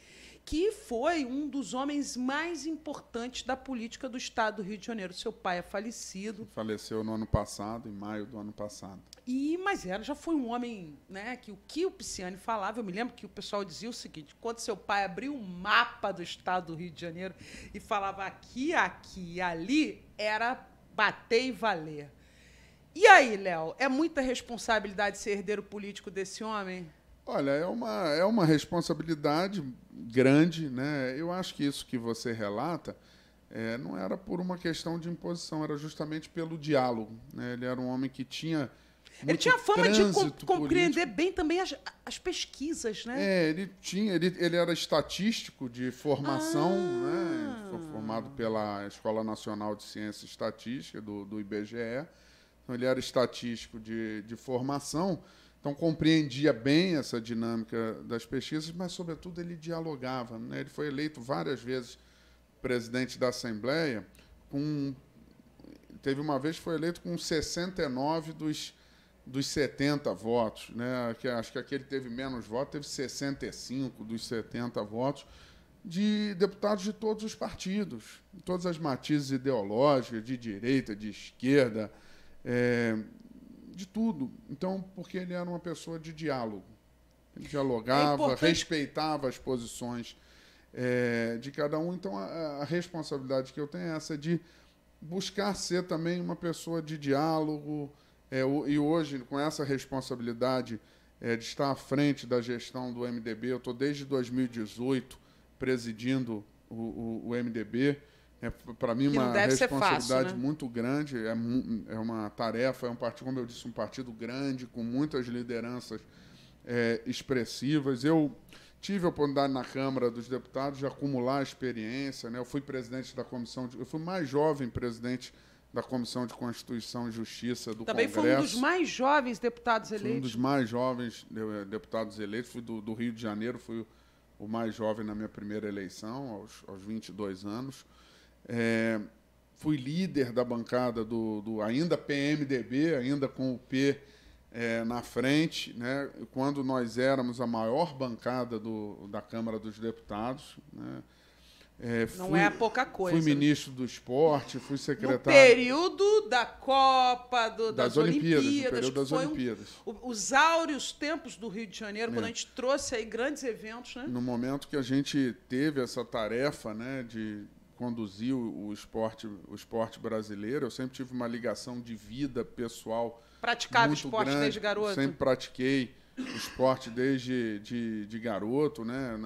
que foi um dos homens mais importantes da política do Estado do Rio de Janeiro. Seu pai é falecido. Faleceu no ano passado, em maio do ano passado. E mas era já foi um homem, né? Que o que o Pisciani falava, eu me lembro que o pessoal dizia o seguinte: quando seu pai abriu o um mapa do Estado do Rio de Janeiro e falava aqui, aqui, ali, era bater e valer. E aí, Léo, é muita responsabilidade ser herdeiro político desse homem? Olha, é uma, é uma responsabilidade grande. Né? Eu acho que isso que você relata é, não era por uma questão de imposição, era justamente pelo diálogo. Né? Ele era um homem que tinha. Ele tinha a fama de compreender político. bem também as, as, pesquisas, né? É, ele tinha, ele, ele era estatístico de formação, ah. né? Foi formado pela Escola Nacional de Ciência e Estatística do, do IBGE. Então ele era estatístico de, de formação então compreendia bem essa dinâmica das pesquisas, mas sobretudo ele dialogava. Né? Ele foi eleito várias vezes presidente da Assembleia. Com, teve uma vez que foi eleito com 69 dos dos 70 votos, né? Que acho que aquele teve menos votos, teve 65 dos 70 votos de deputados de todos os partidos, todas as matizes ideológicas, de direita, de esquerda, é, de tudo. Então, porque ele era uma pessoa de diálogo. Ele dialogava, é respeitava as posições é, de cada um. Então, a, a, responsabilidade que eu tenho é essa de buscar ser também uma pessoa de diálogo. É, o, e hoje, com essa responsabilidade é, de estar à frente da gestão do MDB, eu estou desde 2018 presidindo o, o, o MDB. É, para mim, uma responsabilidade fácil, né? muito grande. É, é uma tarefa, é um partido, como eu disse, um partido grande, com muitas lideranças é, expressivas. Eu tive a oportunidade na Câmara dos Deputados de acumular experiência. Né? Eu fui presidente da comissão, de, eu fui mais jovem presidente da Comissão de Constituição e Justiça do Também Congresso. Também foi um dos mais jovens deputados eleitos. Fui um dos mais jovens eh, deputados eleitos. Fui do, do Rio de Janeiro, fui o mais jovem na minha primeira eleição, aos, aos 22 anos. É, fui líder da bancada do, do, ainda PMDB, ainda com o P é, na frente, né? quando nós éramos a maior bancada do, da Câmara dos Deputados. Né? É, Não é fui, é pouca coisa. Fui ministro do esporte, fui secretário. No período da Copa, do, das, das, Olimpíadas. Olimpíadas período das Olimpíadas. Um, os áureos tempos do Rio de Janeiro, é. quando a gente trouxe aí grandes eventos, né? No momento que a gente teve essa tarefa, né, de, conduziu o esporte, o esporte brasileiro. Eu sempre tive uma ligação de vida pessoal. Praticava esporte grande. desde garoto? Sempre pratiquei esporte desde de, de garoto, né?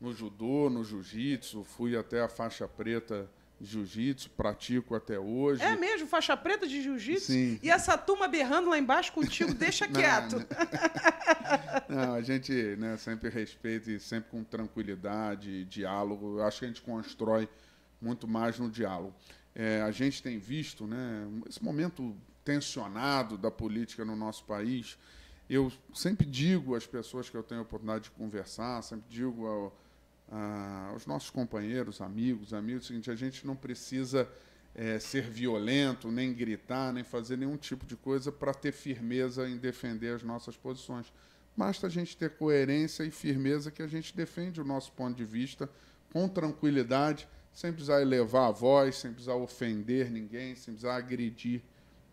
No judô, no jiu-jitsu, fui até a faixa preta de jiu-jitsu, pratico até hoje. É mesmo, faixa preta de jiu-jitsu? Sim. E essa turma berrando lá embaixo contigo, deixa não, quieto. Não. não, a gente né, sempre respeita e sempre com tranquilidade, diálogo. Eu acho que a gente constrói muito mais no diálogo. É, a gente tem visto né, esse momento tensionado da política no nosso país. Eu sempre digo às pessoas que eu tenho a oportunidade de conversar, sempre digo ao, a, aos nossos companheiros, amigos, amigos, o seguinte: a gente não precisa é, ser violento, nem gritar, nem fazer nenhum tipo de coisa para ter firmeza em defender as nossas posições. Basta a gente ter coerência e firmeza que a gente defende o nosso ponto de vista com tranquilidade sem precisar elevar a voz, sem precisar ofender ninguém, sem precisar agredir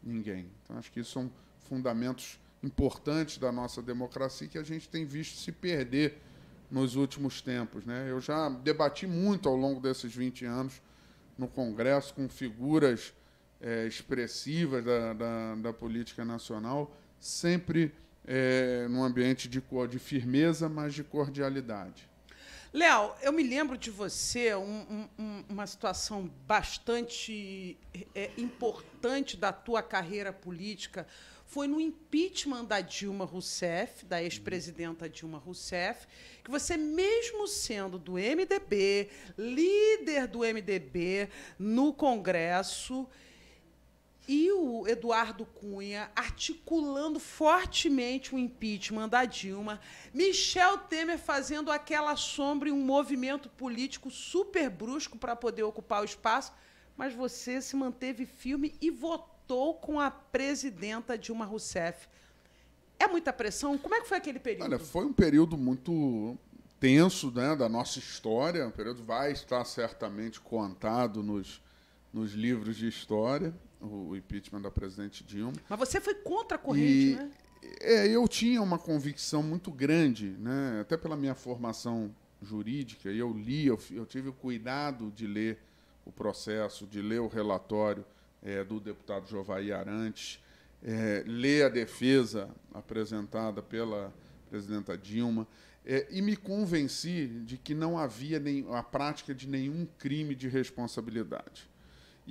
ninguém. Então, acho que isso são fundamentos importantes da nossa democracia que a gente tem visto se perder nos últimos tempos. Né? Eu já debati muito ao longo desses 20 anos no Congresso com figuras é, expressivas da, da, da, política nacional, sempre é, num ambiente de, de firmeza, mas de cordialidade. Léo, eu me lembro de você, um, um, uma situação bastante é, importante da tua carreira política foi no impeachment da Dilma Rousseff, da ex-presidenta Dilma Rousseff, que você, mesmo sendo do MDB, líder do MDB no Congresso, e o Eduardo Cunha articulando fortemente o impeachment da Dilma, Michel Temer fazendo aquela sombra e um movimento político super brusco para poder ocupar o espaço, mas você se manteve firme e votou com a presidenta Dilma Rousseff. É muita pressão? Como é que foi aquele período? Olha, foi um período muito tenso né, da nossa história. Um período vai estar certamente contado nos, nos livros de história o impeachment da presidente Dilma. Mas você foi contra a corrente, e, né? É, eu tinha uma convicção muito grande, né? até pela minha formação jurídica, eu li, eu, eu tive o cuidado de ler o processo, de ler o relatório é, do deputado Jovai Arantes, é, ler a defesa apresentada pela presidenta Dilma, é, e me convenci de que não havia nem, a prática de nenhum crime de responsabilidade.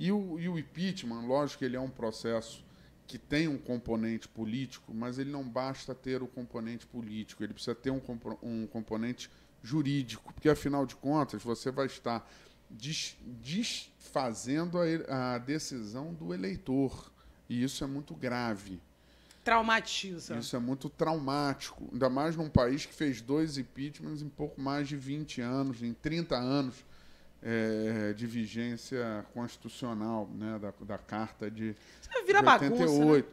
E o, e o impeachment, lógico que ele é um processo que tem um componente político, mas ele não basta ter o componente político, ele precisa ter um, um componente jurídico, porque afinal de contas você vai estar desfazendo a, a decisão do eleitor. E isso é muito grave. Traumatiza. Isso é muito traumático. Ainda mais num país que fez dois impeachments em pouco mais de 20 anos, em 30 anos é, de vigência constitucional, né, da, da Carta de, Vira de 88. Bagunça, né?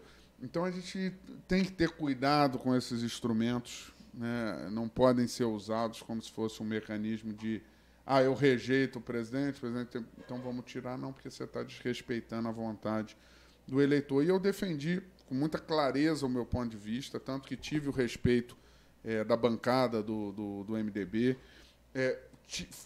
Então a gente tem que ter cuidado com esses instrumentos, né? não podem ser usados como se fosse um mecanismo de ah, eu rejeito o presidente, presidente então vamos tirar, não, porque você está desrespeitando a vontade do eleitor. E eu defendi com muita clareza o meu ponto de vista, tanto que tive o respeito é, da bancada do, do, do MDB. É,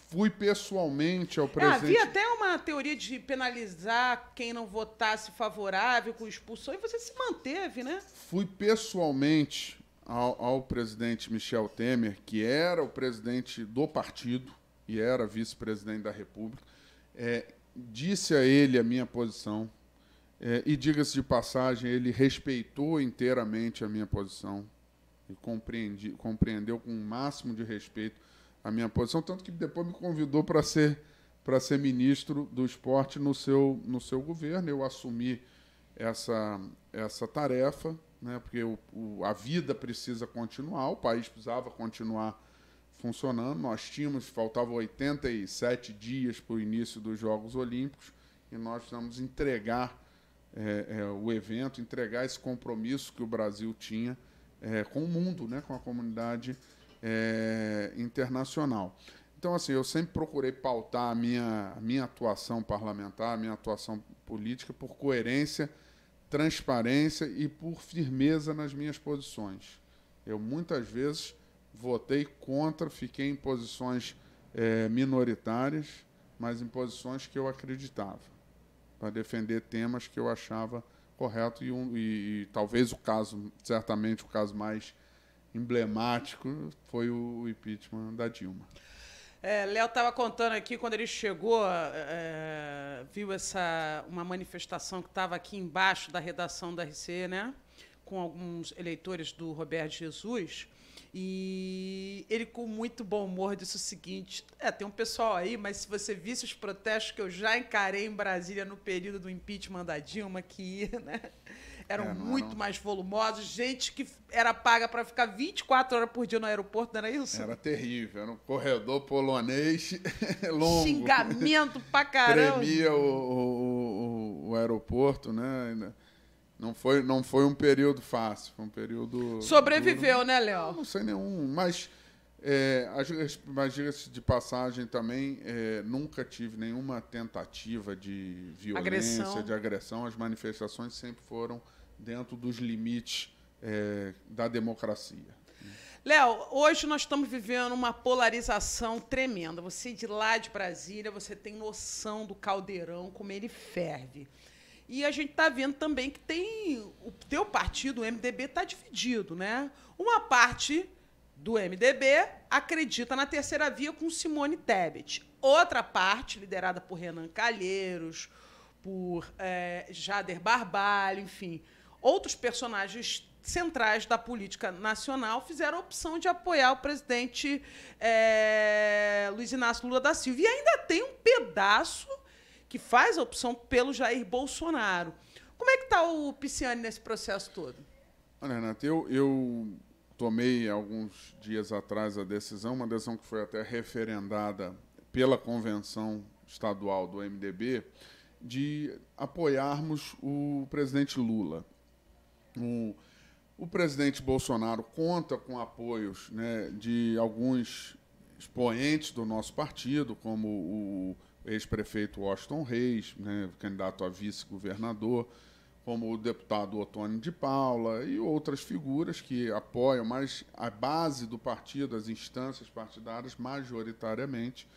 fui pessoalmente ao ah, presidente. havia até uma teoria de penalizar quem não votasse favorável com expulsão e você se manteve, né? Fui pessoalmente ao, ao presidente Michel Temer, que era o presidente do partido e era vice-presidente da República, é, disse a ele a minha posição. É, e diga-se de passagem, ele respeitou inteiramente a minha posição e compreendi, compreendeu com o máximo de respeito a minha posição, tanto que depois me convidou para ser para ser ministro do esporte no seu no seu governo. Eu assumi essa essa tarefa, né? Porque o, o, a vida precisa continuar, o país precisava continuar funcionando. Nós tínhamos faltavam 87 dias para o início dos Jogos Olímpicos e nós precisamos entregar é, é, o evento, entregar esse compromisso que o Brasil tinha é, com o mundo, né? Com a comunidade é, internacional. Então, assim, eu sempre procurei pautar a minha, a minha atuação parlamentar, a minha atuação política por coerência, transparência e por firmeza nas minhas posições. Eu muitas vezes votei contra, fiquei em posições é, minoritárias, mas em posições que eu acreditava, para defender temas que eu achava correto e, um, e, e talvez o caso, certamente o caso mais emblemático foi o impeachment da Dilma. É, Léo estava contando aqui quando ele chegou, é, viu essa uma manifestação que estava aqui embaixo da redação da RC, né? Com alguns eleitores do Roberto Jesus. E ele, com muito bom humor, disse o seguinte: é, tem um pessoal aí, mas se você visse os protestos que eu já encarei em Brasília no período do impeachment da Dilma, que ia, né? eram é, muito eram... mais volumosos, gente que era paga para ficar 24 horas por dia no aeroporto, não era isso? Era terrível, era um corredor polonês longo. Xingamento pra caramba. Tremia o, o, o, aeroporto, né? Não foi, não foi um período fácil, foi um período... Sobreviveu, duro. né, Léo? Não sei nenhum, mas... É, mas diga-se de passagem também, é, nunca tive nenhuma tentativa de violência, agressão. de agressão. As manifestações sempre foram dentro dos limites é, da democracia. Léo, hoje nós estamos vivendo uma polarização tremenda. Você de lá de Brasília, você tem noção do caldeirão, como ele ferve. E a gente está vendo também que tem o teu partido, o MDB, está dividido, né? Uma parte do MDB acredita na terceira via com Simone Tebet. Outra parte, liderada por Renan Calheiros, por é, Jader Barbalho, enfim, outros personagens centrais da política nacional fizeram a opção de apoiar o presidente é, Luiz Inácio Lula da Silva. E ainda tem um pedaço que faz a opção pelo Jair Bolsonaro. Como é que está o Pisciani nesse processo todo? Olha, Renata, eu, eu tomei alguns dias atrás a decisão, uma decisão que foi até referendada pela convenção estadual do MDB, de apoiarmos o presidente Lula. Um, o presidente Bolsonaro conta com apoios né, de alguns expoentes do nosso partido, como o ex-prefeito Washington Reis, né, candidato a vice-governador, como o deputado Otônio de Paula e outras figuras que apoiam, mas a base do partido, as instâncias partidárias, majoritariamente,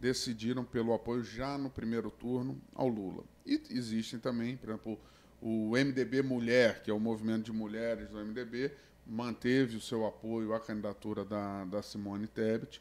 decidiram pelo apoio já no primeiro turno ao Lula. E existem também, por exemplo, o MDB Mulher, que é o movimento de mulheres do MDB, manteve o seu apoio à candidatura da, da Simone Tebet.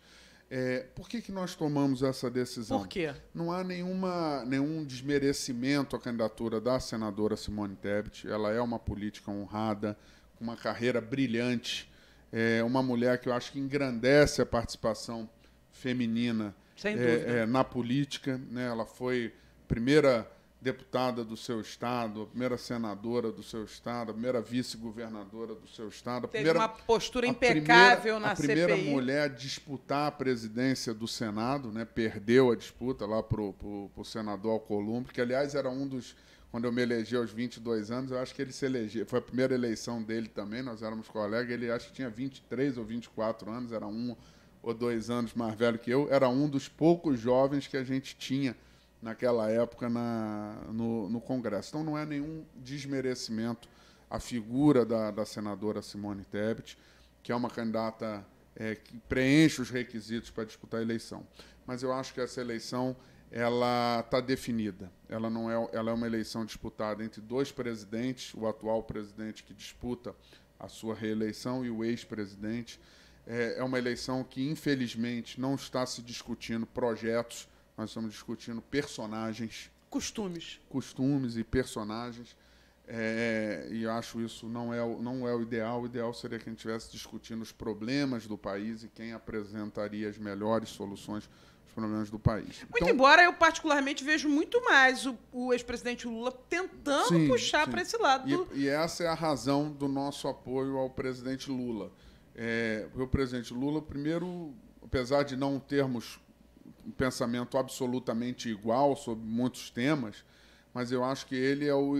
É, por que, que nós tomamos essa decisão? Por quê? Não há nenhuma, nenhum desmerecimento à candidatura da senadora Simone Tebet. Ela é uma política honrada, com uma carreira brilhante, é uma mulher que eu acho que engrandece a participação feminina é, é, na política. Né? Ela foi primeira deputada do seu estado, a primeira senadora do seu estado, a primeira vice-governadora do seu estado. Teve primeira, uma postura impecável na CPI. A primeira CPI. mulher a disputar a presidência do Senado, né? perdeu a disputa lá para o senador Alcolumbre, que, aliás, era um dos... Quando eu me elegi aos 22 anos, eu acho que ele se elegeu. Foi a primeira eleição dele também, nós éramos colegas. Ele acho que tinha 23 ou 24 anos, era um ou dois anos mais velho que eu. Era um dos poucos jovens que a gente tinha naquela época na, no, no Congresso. Então não é nenhum desmerecimento a figura da, da senadora Simone Tebet, que é uma candidata é, que preenche os requisitos para disputar a eleição. Mas eu acho que essa eleição ela está definida. Ela não é, ela é uma eleição disputada entre dois presidentes, o atual presidente que disputa a sua reeleição e o ex-presidente. É, é uma eleição que, infelizmente, não está se discutindo projetos nós estamos discutindo personagens. Costumes. Costumes e personagens. É, e eu acho isso não é, não é o ideal. O ideal seria que a gente estivesse discutindo os problemas do país e quem apresentaria as melhores soluções os problemas do país. Muito então, embora eu particularmente vejo muito mais o, o ex-presidente Lula tentando sim, puxar para esse lado. E, e, essa é a razão do nosso apoio ao presidente Lula. É, o presidente Lula, primeiro, apesar de não termos um pensamento absolutamente igual sobre muitos temas, mas eu acho que ele é o,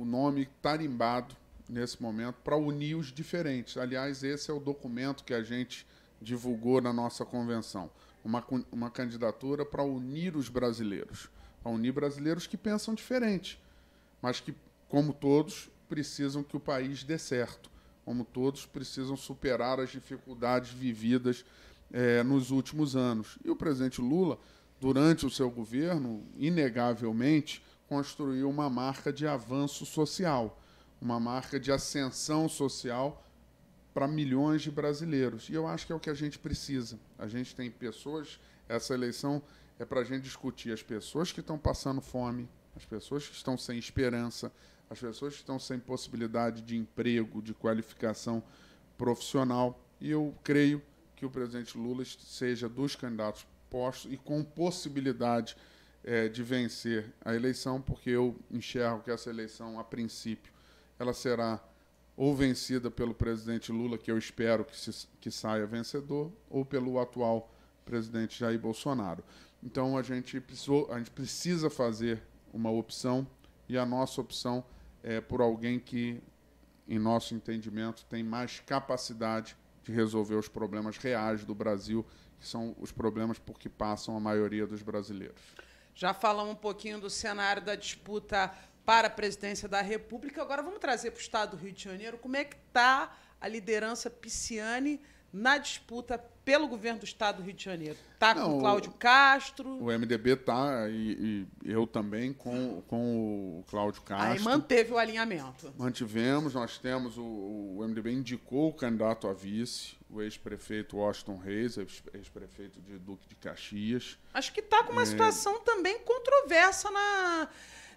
o nome tarimbado nesse momento para unir os diferentes. Aliás, esse é o documento que a gente divulgou na nossa convenção. Uma, uma candidatura para unir os brasileiros. Para unir brasileiros que pensam diferente, mas que, como todos, precisam que o país dê certo. Como todos, precisam superar as dificuldades vividas é, nos últimos anos. E o presidente Lula, durante o seu governo, inegavelmente, construiu uma marca de avanço social, uma marca de ascensão social para milhões de brasileiros. E eu acho que é o que a gente precisa. A gente tem pessoas, essa eleição é para a gente discutir as pessoas que estão passando fome, as pessoas que estão sem esperança, as pessoas que estão sem possibilidade de emprego, de qualificação profissional. E eu creio que o presidente Lula seja dos candidatos postos e com possibilidade é, de vencer a eleição, porque eu enxergo que essa eleição, a princípio, ela será ou vencida pelo presidente Lula, que eu espero que, se, que saia vencedor, ou pelo atual presidente Jair Bolsonaro. Então a gente, precisou, a gente precisa fazer uma opção e a nossa opção é por alguém que, em nosso entendimento, tem mais capacidade de resolver os problemas reais do Brasil, que são os problemas por que passam a maioria dos brasileiros. Já falamos um pouquinho do cenário da disputa para a presidência da República. Agora vamos trazer para o estado do Rio de Janeiro como é que está a liderança Pisciani na disputa pelo governo do estado do Rio de Janeiro? Está com o Cláudio Castro? O MDB está, e, e, eu também, com, com o Cláudio Castro. Aí manteve o alinhamento. Mantivemos, nós temos, o, o MDB indicou o candidato a vice, o ex-prefeito Washington Reis, ex-prefeito de Duque de Caxias. Acho que está com uma é. situação também controversa na...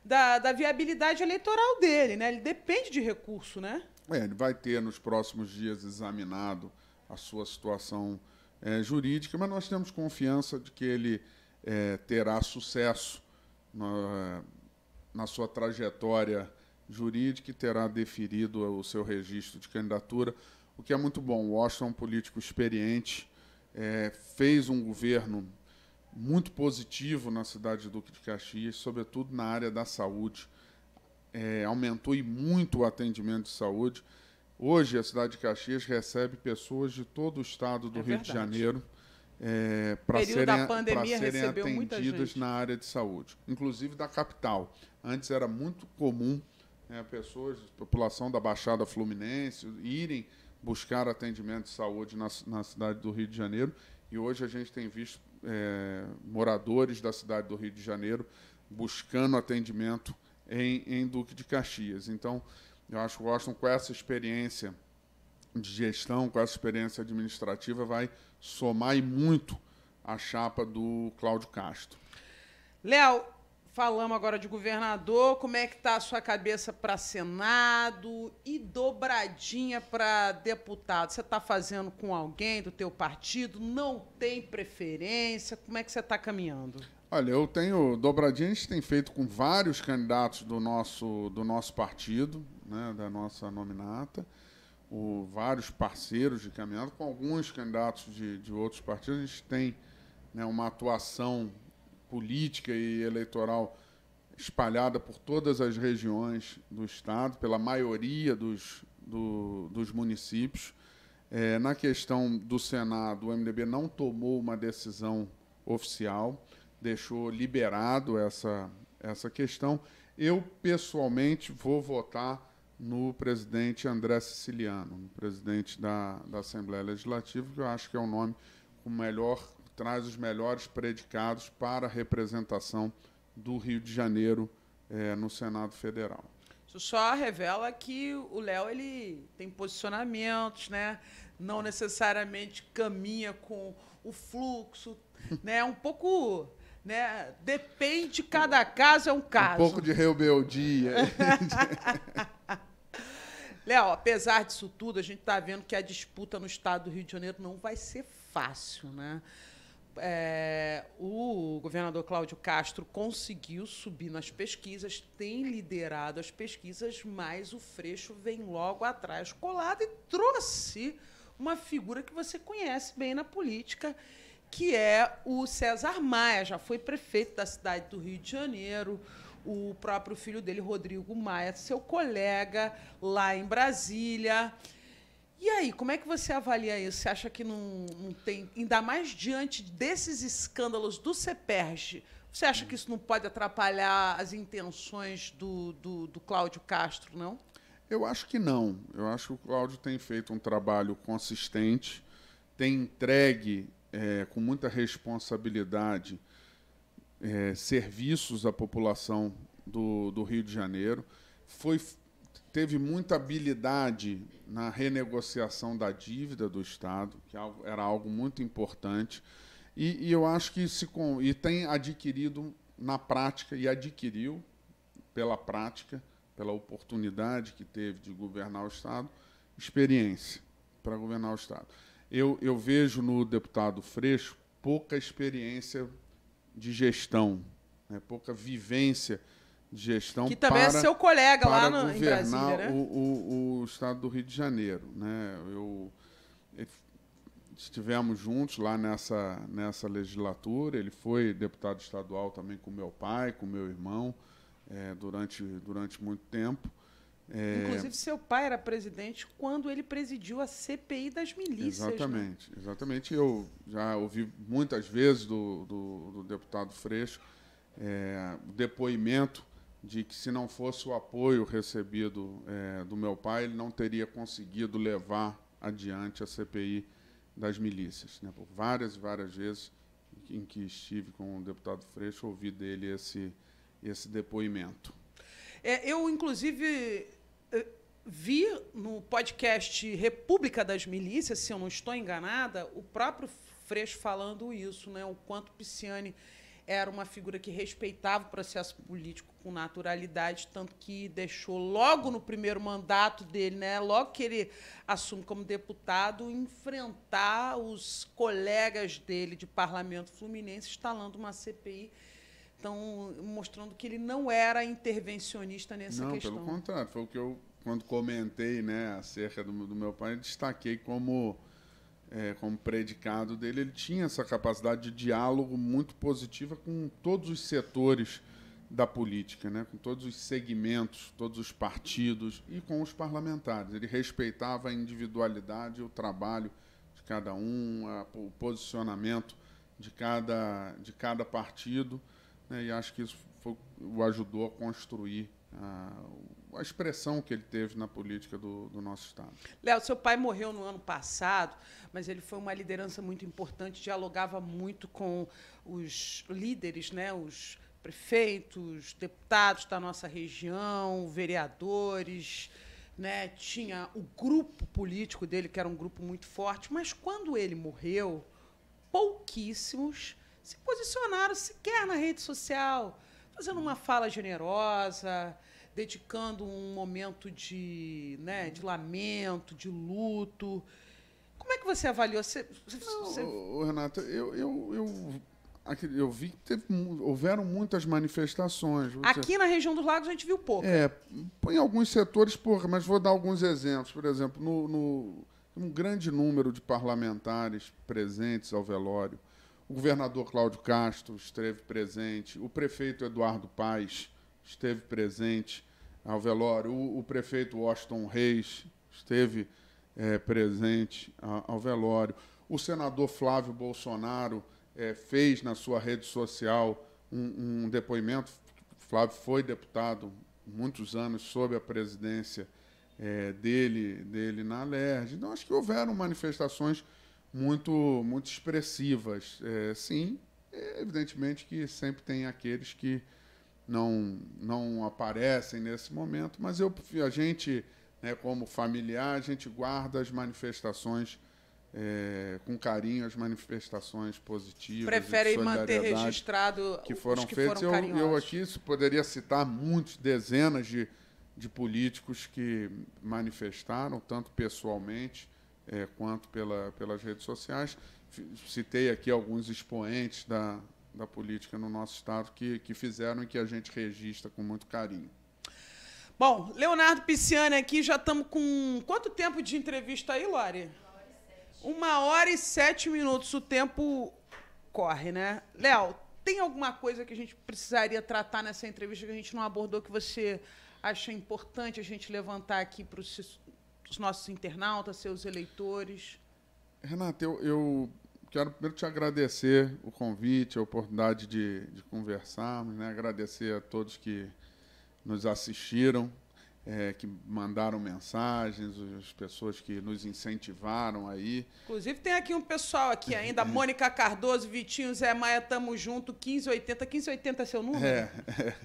Da, da viabilidade eleitoral dele, né? Ele depende de recurso, né? É, ele vai ter nos próximos dias examinado a sua situação é, jurídica, mas nós temos confiança de que ele é, terá sucesso na, na sua trajetória jurídica e terá deferido o seu registro de candidatura, o que é muito bom. O Washington é um político experiente, é, fez um governo muito positivo na cidade de Duque de Caxias, sobretudo na área da saúde. É, aumentou e muito o atendimento de saúde. Hoje, a cidade de Caxias recebe pessoas de todo o estado do é Rio verdade. de Janeiro é, para serem, serem atendidas na área de saúde, inclusive da capital. Antes era muito comum né, pessoas, população da Baixada Fluminense, irem buscar atendimento de saúde na, na cidade do Rio de Janeiro. E hoje a gente tem visto é, moradores da cidade do Rio de Janeiro buscando atendimento em, em Duque de Caxias. Então, eu acho que o Washington, com essa experiência de gestão, com essa experiência administrativa, vai somar e muito a chapa do Cláudio Castro. Léo, falamos agora de governador. Como é que está a sua cabeça para Senado e dobradinha para deputado? Você está fazendo com alguém do teu partido? Não tem preferência? Como é que você está caminhando? Olha, eu tenho dobradinha, a gente tem feito com vários candidatos do nosso, do nosso partido né, da nossa nominata, o, vários parceiros de caminhada, com alguns candidatos de, de outros partidos. A gente tem né, uma atuação política e eleitoral espalhada por todas as regiões do Estado, pela maioria dos, do, dos municípios. É, na questão do Senado, o MDB não tomou uma decisão oficial, deixou liberado essa, essa questão. Eu, pessoalmente, vou votar no presidente André Siciliano, no presidente da, da Assembleia Legislativa, que eu acho que é o um nome com melhor traz os melhores predicados para a representação do Rio de Janeiro é, no Senado Federal. Isso só revela que o Léo ele tem posicionamentos, né? Não necessariamente caminha com o fluxo, né? Um pouco né? Depende, cada caso é um caso. Um pouco de rebeldia. Léo, apesar disso tudo, a gente está vendo que a disputa no estado do Rio de Janeiro não vai ser fácil, né? É, o governador Cláudio Castro conseguiu subir nas pesquisas, tem liderado as pesquisas, mas o Freixo vem logo atrás colado e trouxe uma figura que você conhece bem na política, que é o César Maia, já foi prefeito da cidade do Rio de Janeiro o próprio filho dele, Rodrigo Maia, seu colega lá em Brasília. E aí, como é que você avalia isso? Você acha que não, não tem, ainda mais diante desses escândalos do CEPERG, você acha que isso não pode atrapalhar as intenções do, do, do Cláudio Castro, não? Eu acho que não. Eu acho que o Cláudio tem feito um trabalho consistente, tem entregue é, com muita responsabilidade é, serviços à população do, do Rio de Janeiro, foi, teve muita habilidade na renegociação da dívida do Estado, que é era algo muito importante, e, e eu acho que se, e tem adquirido na prática, e adquiriu pela prática, pela oportunidade que teve de governar o Estado, experiência para governar o Estado. Eu, eu vejo no deputado Freixo pouca experiência de gestão, né? pouca vivência de gestão. Que também é para, é seu colega lá no, governar em Brasília, né? o, o, o, estado do Rio de Janeiro. Né? Eu, estivemos juntos lá nessa, nessa legislatura, ele foi deputado estadual também com meu pai, com meu irmão, é, durante, durante muito tempo. É... Inclusive, seu pai era presidente quando ele presidiu a CPI das milícias. Né? Exatamente, né? exatamente. Eu já ouvi muitas vezes do, do, do deputado Freixo é, depoimento de que, se não fosse o apoio recebido é, do meu pai, ele não teria conseguido levar adiante a CPI das milícias. Né? Por várias e várias vezes em que estive com o deputado Freixo, ouvi dele esse, esse depoimento. É, eu, inclusive, vi no podcast República das Milícias, se eu não estou enganada, o próprio Freixo falando isso, né? O quanto Pisciani era uma figura que respeitava o processo político com naturalidade, tanto que deixou logo no primeiro mandato dele, né, logo que ele assume como deputado, enfrentar os colegas dele de parlamento fluminense instalando uma CPI. Então, mostrando que ele não era intervencionista nessa não, questão. Não, pelo contrário, foi o que eu quando comentei né, acerca do, do meu pai, destaquei como, é, como predicado dele, ele tinha essa capacidade de diálogo muito positiva com todos os setores da política, né, com todos os segmentos, todos os partidos e com os parlamentares. Ele respeitava a individualidade, o trabalho de cada um, a, o posicionamento de cada, de cada partido, né, e acho que isso foi, o ajudou a construir ah, a expressão que ele teve na política do, do nosso Estado. Léo, seu pai morreu no ano passado, mas ele foi uma liderança muito importante, dialogava muito com os líderes, né, os prefeitos, deputados da nossa região, vereadores. Né, tinha o grupo político dele, que era um grupo muito forte, mas quando ele morreu, pouquíssimos se posicionaram sequer na rede social fazendo uma fala generosa, dedicando um momento de, né, de lamento, de luto. Como é que você avaliou? Você, você... Renata, eu, eu, eu eu vi que teve, houveram muitas manifestações. Aqui na região dos lagos a gente viu pouco. É, em alguns setores, porra, mas vou dar alguns exemplos. Por exemplo, no, no, um grande número de parlamentares presentes ao velório. O governador Cláudio Castro esteve presente, o prefeito Eduardo Paes esteve presente ao velório, o, o prefeito Washington Reis esteve é, presente ao, ao velório, o senador Flávio Bolsonaro é, fez na sua rede social um, um depoimento. Flávio foi deputado muitos anos sob a presidência é, dele, dele na LERJ. Então, acho que houveram manifestações muito, muito expressivas. É, sim, é, evidentemente que sempre tem aqueles que não, não aparecem nesse momento, mas eu, a gente, né, como familiar, a gente guarda as manifestações é, com carinho, as manifestações positivas. prefere manter registrado que foram que Foram eu, eu aqui poderia citar muitos, dezenas de, de políticos que manifestaram, tanto pessoalmente é, quanto pela, pelas redes sociais. Citei aqui alguns expoentes da, da política no nosso Estado que, que fizeram e que a gente registra com muito carinho. Bom, Leonardo Pisciani aqui, já estamos com. Quanto tempo de entrevista aí, Lore? Uma hora e sete minutos. O tempo corre, né? Léo, tem alguma coisa que a gente precisaria tratar nessa entrevista que a gente não abordou que você acha importante a gente levantar aqui para os os nossos internautas, seus eleitores? Renata, eu, eu quero primeiro te agradecer o convite, a oportunidade de, de conversarmos, né? agradecer a todos que nos assistiram, é, que mandaram mensagens, as pessoas que nos incentivaram aí. Inclusive tem aqui um pessoal aqui é, ainda, é. Mônica Cardoso, Vitinho, Zé Maia, tamo junto, 1580, 1580 é seu número? É, é.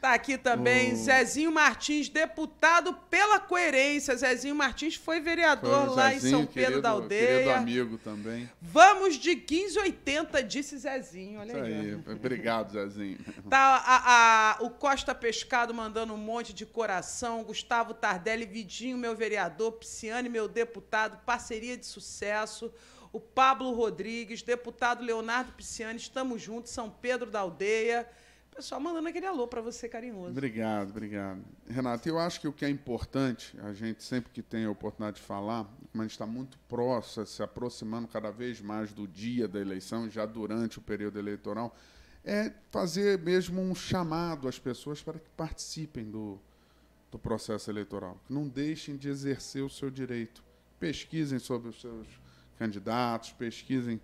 Tá aqui também hum. Zezinho Martins, deputado pela coerência. Zezinho Martins foi vereador foi lá em São Pedro querido, da Aldeia. Querido amigo também. Vamos de 1580, disse Zezinho. Olha Isso aí. aí. Obrigado, Zezinho. Tá a, a, o Costa Pescado mandando um monte de coração. Gustavo Tardelli, Vidinho, meu vereador. Pisciane, meu deputado. Parceria de sucesso o Pablo Rodrigues, deputado Leonardo Pisciani, estamos juntos, São Pedro da Aldeia pessoal mandando aquele alô para você carinhoso. Obrigado, obrigado. Renato, eu acho que o que é importante, a gente sempre que tem a oportunidade de falar, como a gente está muito próximo, se aproximando cada vez mais do dia da eleição, já durante o período eleitoral, é fazer mesmo um chamado às pessoas para que participem do, do processo eleitoral, que não deixem de exercer o seu direito. Pesquisem sobre os seus candidatos, pesquisem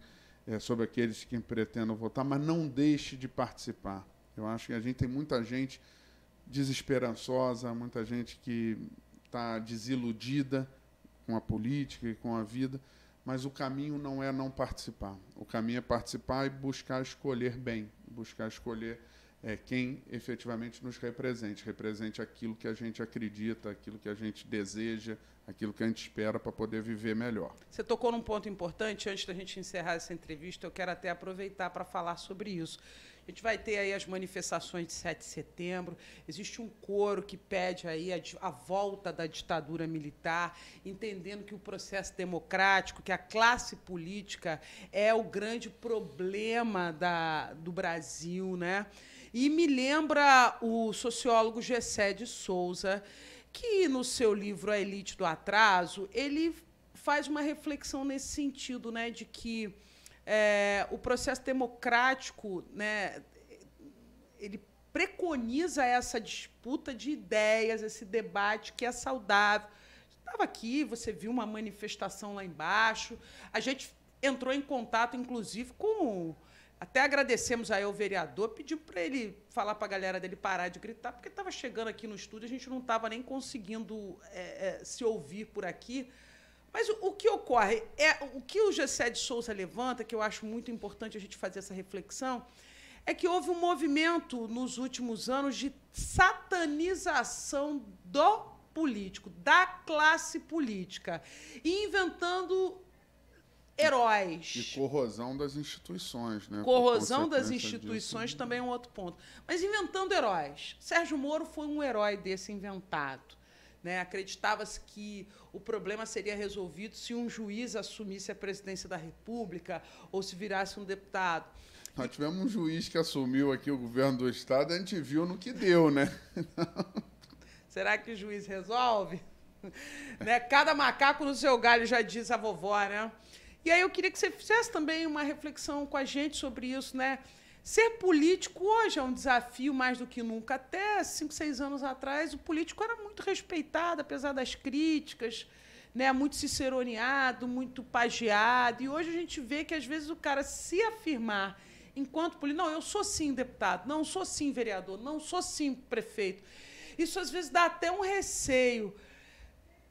é, sobre aqueles que pretendam votar, mas não deixe de participar. Eu acho que a gente tem muita gente desesperançosa, muita gente que está desiludida com a política e com a vida, mas o caminho não é não participar. O caminho é participar e buscar escolher bem, buscar escolher é, quem efetivamente nos represente, represente aquilo que a gente acredita, aquilo que a gente deseja, aquilo que a gente espera para poder viver melhor. Você tocou num ponto importante, antes da gente encerrar essa entrevista, eu quero até aproveitar para falar sobre isso. A gente vai ter aí as manifestações de 7 de setembro, existe um coro que pede aí a, a volta da ditadura militar, entendendo que o processo democrático, que a classe política é o grande problema da, do Brasil, né? E me lembra o sociólogo Gessé de Souza, que no seu livro A Elite do Atraso, ele faz uma reflexão nesse sentido, né, de que é, o processo democrático, né, ele preconiza essa disputa de ideias, esse debate que é saudável. Estava aqui, você viu uma manifestação lá embaixo. A gente entrou em contato, inclusive, com até agradecemos aí ao vereador, pedimos para ele falar para a galera dele parar de gritar, porque estava chegando aqui no estúdio, a gente não estava nem conseguindo é, é, se ouvir por aqui. Mas o, o, que ocorre é o que o Gessé de Souza levanta, que eu acho muito importante a gente fazer essa reflexão, é que houve um movimento nos últimos anos de satanização do político, da classe política, e inventando heróis. E corrosão das instituições, né? Corrosão das instituições disso. Né? também é um outro ponto. Mas inventando heróis. Sérgio Moro foi um herói desse inventado. Né? Acreditava-se que o problema seria resolvido se um juiz assumisse a presidência da República ou se virasse um deputado. Nós tivemos um juiz que assumiu aqui o governo do Estado, a gente viu no que deu, né? Será que o juiz resolve? né? Cada macaco no seu galho, já diz a vovó, né? E aí eu queria que você fizesse também uma reflexão com a gente sobre isso, né? Ser político hoje é um desafio mais do que nunca. Até cinco, seis anos atrás, o político era muito respeitado, apesar das críticas, né? muito ciceroneado, muito pageado. E hoje a gente vê que, às vezes, o cara se afirmar enquanto político, não, eu sou sim deputado, não sou sim vereador, não sou sim prefeito. Isso, às vezes, dá até um receio.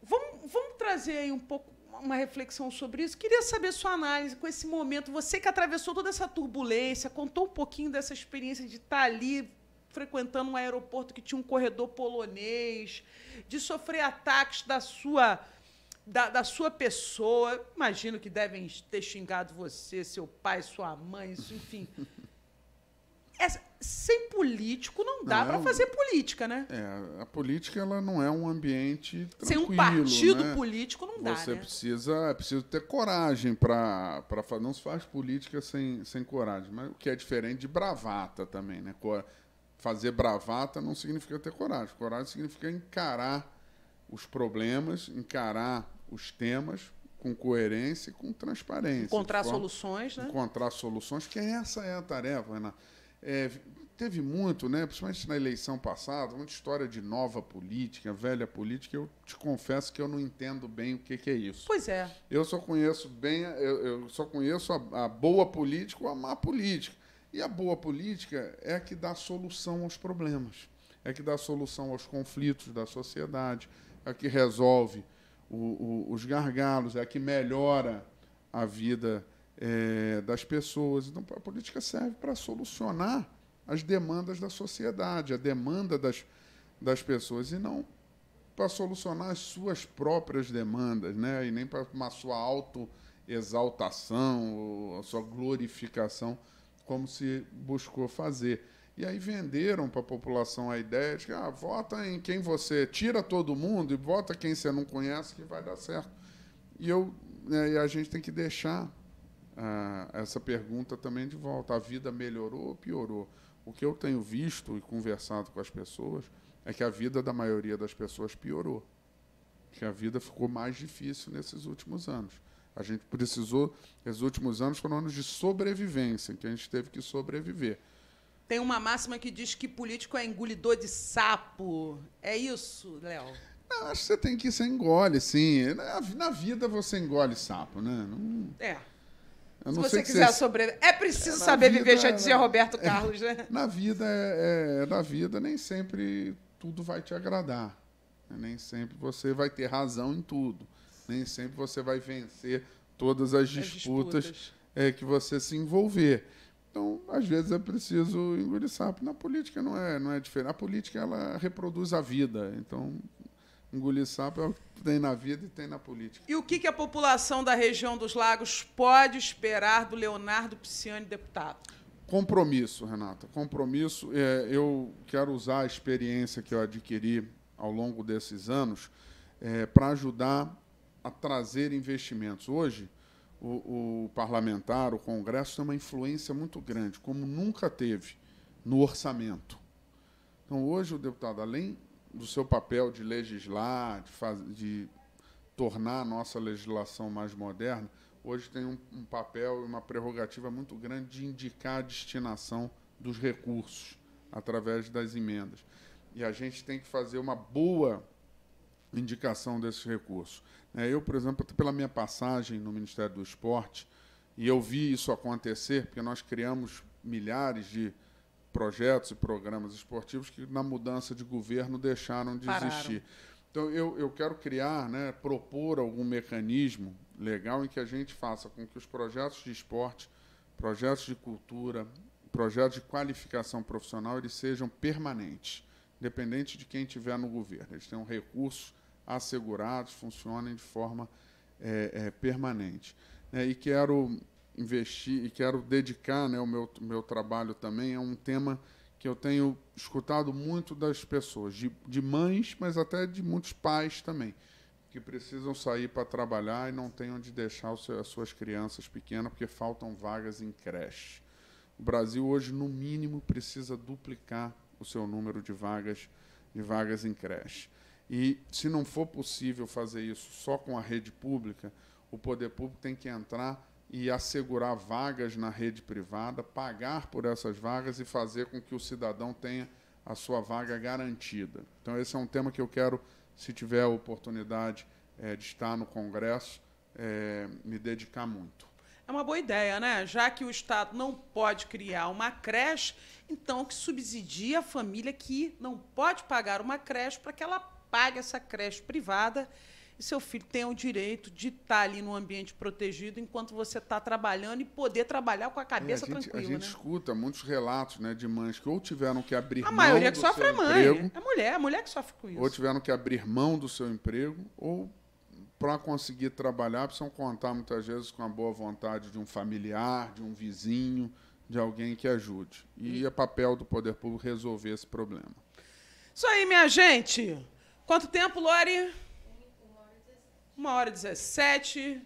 Vamos, vamos trazer aí um pouco uma reflexão sobre isso. Queria saber sua análise com esse momento. Você que atravessou toda essa turbulência, contou um pouquinho dessa experiência de estar ali frequentando um aeroporto que tinha um corredor polonês, de sofrer ataques da sua da, da sua pessoa. Imagino que devem ter xingado você, seu pai, sua mãe, isso, enfim. É, sem político não dá é, para fazer política, né? É, a política ela não é um ambiente Sem um partido né? político não dá, Você né? precisa, é preciso ter coragem para fazer. Não se faz política sem, sem coragem, mas o que é diferente de bravata também, né? Fazer bravata não significa ter coragem. Coragem significa encarar os problemas, encarar os temas com coerência e com transparência. Encontrar forma, soluções, né? Encontrar soluções, que essa é a tarefa, Renato. Né? É, teve muito, né? Principalmente na eleição passada, muita história de nova política, velha política. Eu te confesso que eu não entendo bem o que, que é isso. Pois é. Eu só conheço bem, eu, eu só conheço a, a boa política ou a má política. E a boa política é a que dá solução aos problemas, é que dá solução aos conflitos da sociedade, é que resolve o, o, os gargalos, é que melhora a vida é, das pessoas. Então, a política serve para solucionar as demandas da sociedade, a demanda das, das pessoas, e não para solucionar as suas próprias demandas, né? e nem para uma sua autoexaltação, a sua glorificação, como se buscou fazer. E aí venderam para a população a ideia de que ah, vota em quem você tira todo mundo e vota quem você não conhece que vai dar certo. E eu né, e a gente tem que deixar ah, essa pergunta também de volta. A vida melhorou ou piorou? O que eu tenho visto e conversado com as pessoas é que a vida da maioria das pessoas piorou. Que a vida ficou mais difícil nesses últimos anos. A gente precisou, esses últimos anos foram anos de sobrevivência, que a gente teve que sobreviver. Tem uma máxima que diz que político é engolidor de sapo. É isso, Léo? Não, acho que você tem que ser engole, sim. Na, na vida você engole sapo, né? Não... É. Eu Se você quiser você... sobreviver. É, é preciso saber vida, viver, já dizia Roberto é, Carlos, né? Na vida, é, é, na vida, nem sempre tudo vai te agradar. Né? Nem sempre você vai ter razão em tudo. Nem sempre você vai vencer todas as disputas, as disputas. É, que você se envolver. Então, às vezes é preciso engolir sapo. Na política não é, não é diferente. A política ela reproduz a vida. Então, Engolir sapo é o que tem na vida e tem na política. E o que, que a população da região dos lagos pode esperar do Leonardo Pisciani, deputado? Compromisso, Renata. Compromisso. É, eu quero usar a experiência que eu adquiri ao longo desses anos é, para ajudar a trazer investimentos. Hoje, o, o, parlamentar, o Congresso, tem uma influência muito grande, como nunca teve no orçamento. Então, hoje, o deputado, além do seu papel de legislar, de, faz, de tornar a nossa legislação mais moderna, hoje tem um, um papel e uma prerrogativa muito grande de indicar a destinação dos recursos através das emendas. E a gente tem que fazer uma boa indicação desses recursos. Né, eu, por exemplo, pela minha passagem no Ministério do Esporte, e eu vi isso acontecer, porque nós criamos milhares de projetos e programas esportivos que, na mudança de governo, deixaram de Pararam. existir. Então, eu, eu quero criar, né, propor algum mecanismo legal em que a gente faça com que os projetos de esporte, projetos de cultura, projetos de qualificação profissional, eles sejam permanentes, independente de quem tiver no governo. Eles tenham recursos assegurados, funcionem de forma é, é, permanente. É, e quero investir e quero dedicar né, o meu, meu trabalho também a é um tema que eu tenho escutado muito das pessoas, de, de mães, mas até de muitos pais também, que precisam sair para trabalhar e não têm onde deixar seu, as suas crianças pequenas porque faltam vagas em creche. O Brasil hoje, no mínimo, precisa duplicar o seu número de vagas de vagas em creche. E se não for possível fazer isso só com a rede pública, o poder público tem que entrar e assegurar vagas na rede privada, pagar por essas vagas e fazer com que o cidadão tenha a sua vaga garantida. Então, esse é um tema que eu quero, se tiver a oportunidade é, de estar no Congresso, é, me dedicar muito. É uma boa ideia, né? Já que o Estado não pode criar uma creche, então que subsidie a família que não pode pagar uma creche para que ela pague essa creche privada e seu filho tem o direito de estar tá ali no ambiente protegido enquanto você está trabalhando e poder trabalhar com a cabeça é, a gente, tranquila. A gente né? escuta muitos relatos né, de mães que ou tiveram que abrir a mão. A maioria que sofre é mãe. Emprego, é mulher, é mulher que sofre com isso. Ou tiveram que abrir mão do seu emprego, ou para conseguir trabalhar, precisam contar muitas vezes com a boa vontade de um familiar, de um vizinho, de alguém que ajude. E hum. é papel do poder público resolver esse problema. Isso aí, minha gente. Quanto tempo, Lori? Uma hora 17.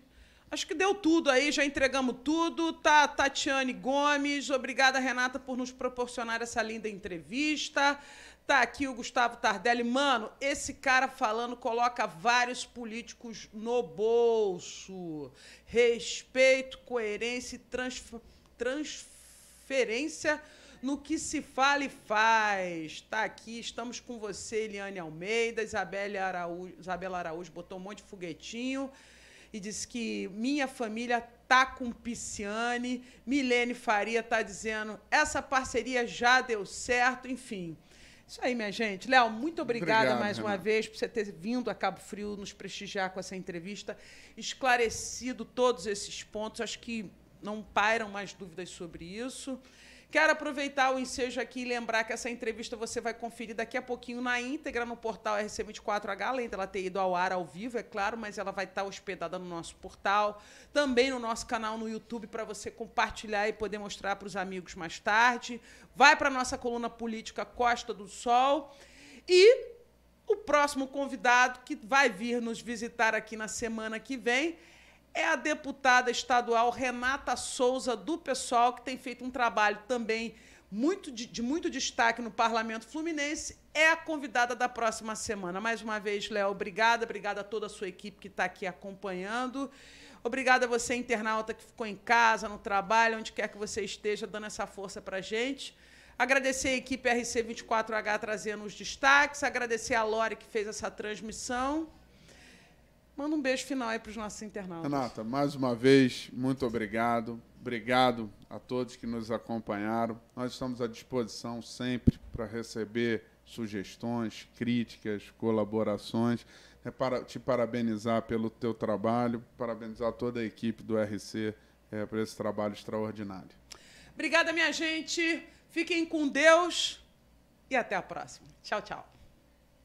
Acho que deu tudo aí, já entregamos tudo. Tá, Tatiane Gomes, obrigada, Renata, por nos proporcionar essa linda entrevista. Tá aqui o Gustavo Tardelli. Mano, esse cara falando coloca vários políticos no bolso. Respeito, coerência e transferência no que se fala e faz. Tá aqui, estamos com você, Eliane Almeida, Isabela Araújo, Isabela Araújo botou um monte de foguetinho e disse que minha família tá com Pisciane, Milene Faria tá dizendo, essa parceria já deu certo, enfim. Isso aí, minha gente. Léo, muito obrigada Obrigado, mais Renan. uma vez por você ter vindo a Cabo Frio nos prestigiar com essa entrevista, esclarecido todos esses pontos. Acho que não pairam mais dúvidas sobre isso. Quero aproveitar o ensejo aqui e lembrar que essa entrevista você vai conferir daqui a pouquinho na íntegra no portal RC24H, além dela ter ido ao ar ao vivo, é claro, mas ela vai estar hospedada no nosso portal, também no nosso canal no YouTube para você compartilhar e poder mostrar para os amigos mais tarde. Vai para a nossa coluna política Costa do Sol e o próximo convidado que vai vir nos visitar aqui na semana que vem é a deputada estadual Renata Souza, do PSOL, que tem feito um trabalho também muito de, de, muito destaque no Parlamento Fluminense, é a convidada da próxima semana. Mais uma vez, Léo, obrigada, obrigada a toda a sua equipe que está aqui acompanhando. Obrigada a você, internauta, que ficou em casa, no trabalho, onde quer que você esteja, dando essa força para a gente. Agradecer a equipe RC24H trazendo os destaques, agradecer a Lore que fez essa transmissão. Manda um beijo final aí para os nossos internautas. Renata, mais uma vez, muito obrigado. Obrigado a todos que nos acompanharam. Nós estamos à disposição sempre para receber sugestões, críticas, colaborações. É para te parabenizar pelo teu trabalho, parabenizar toda a equipe do RC é, por esse trabalho extraordinário. Obrigada, minha gente. Fiquem com Deus e até a próxima. Tchau, tchau.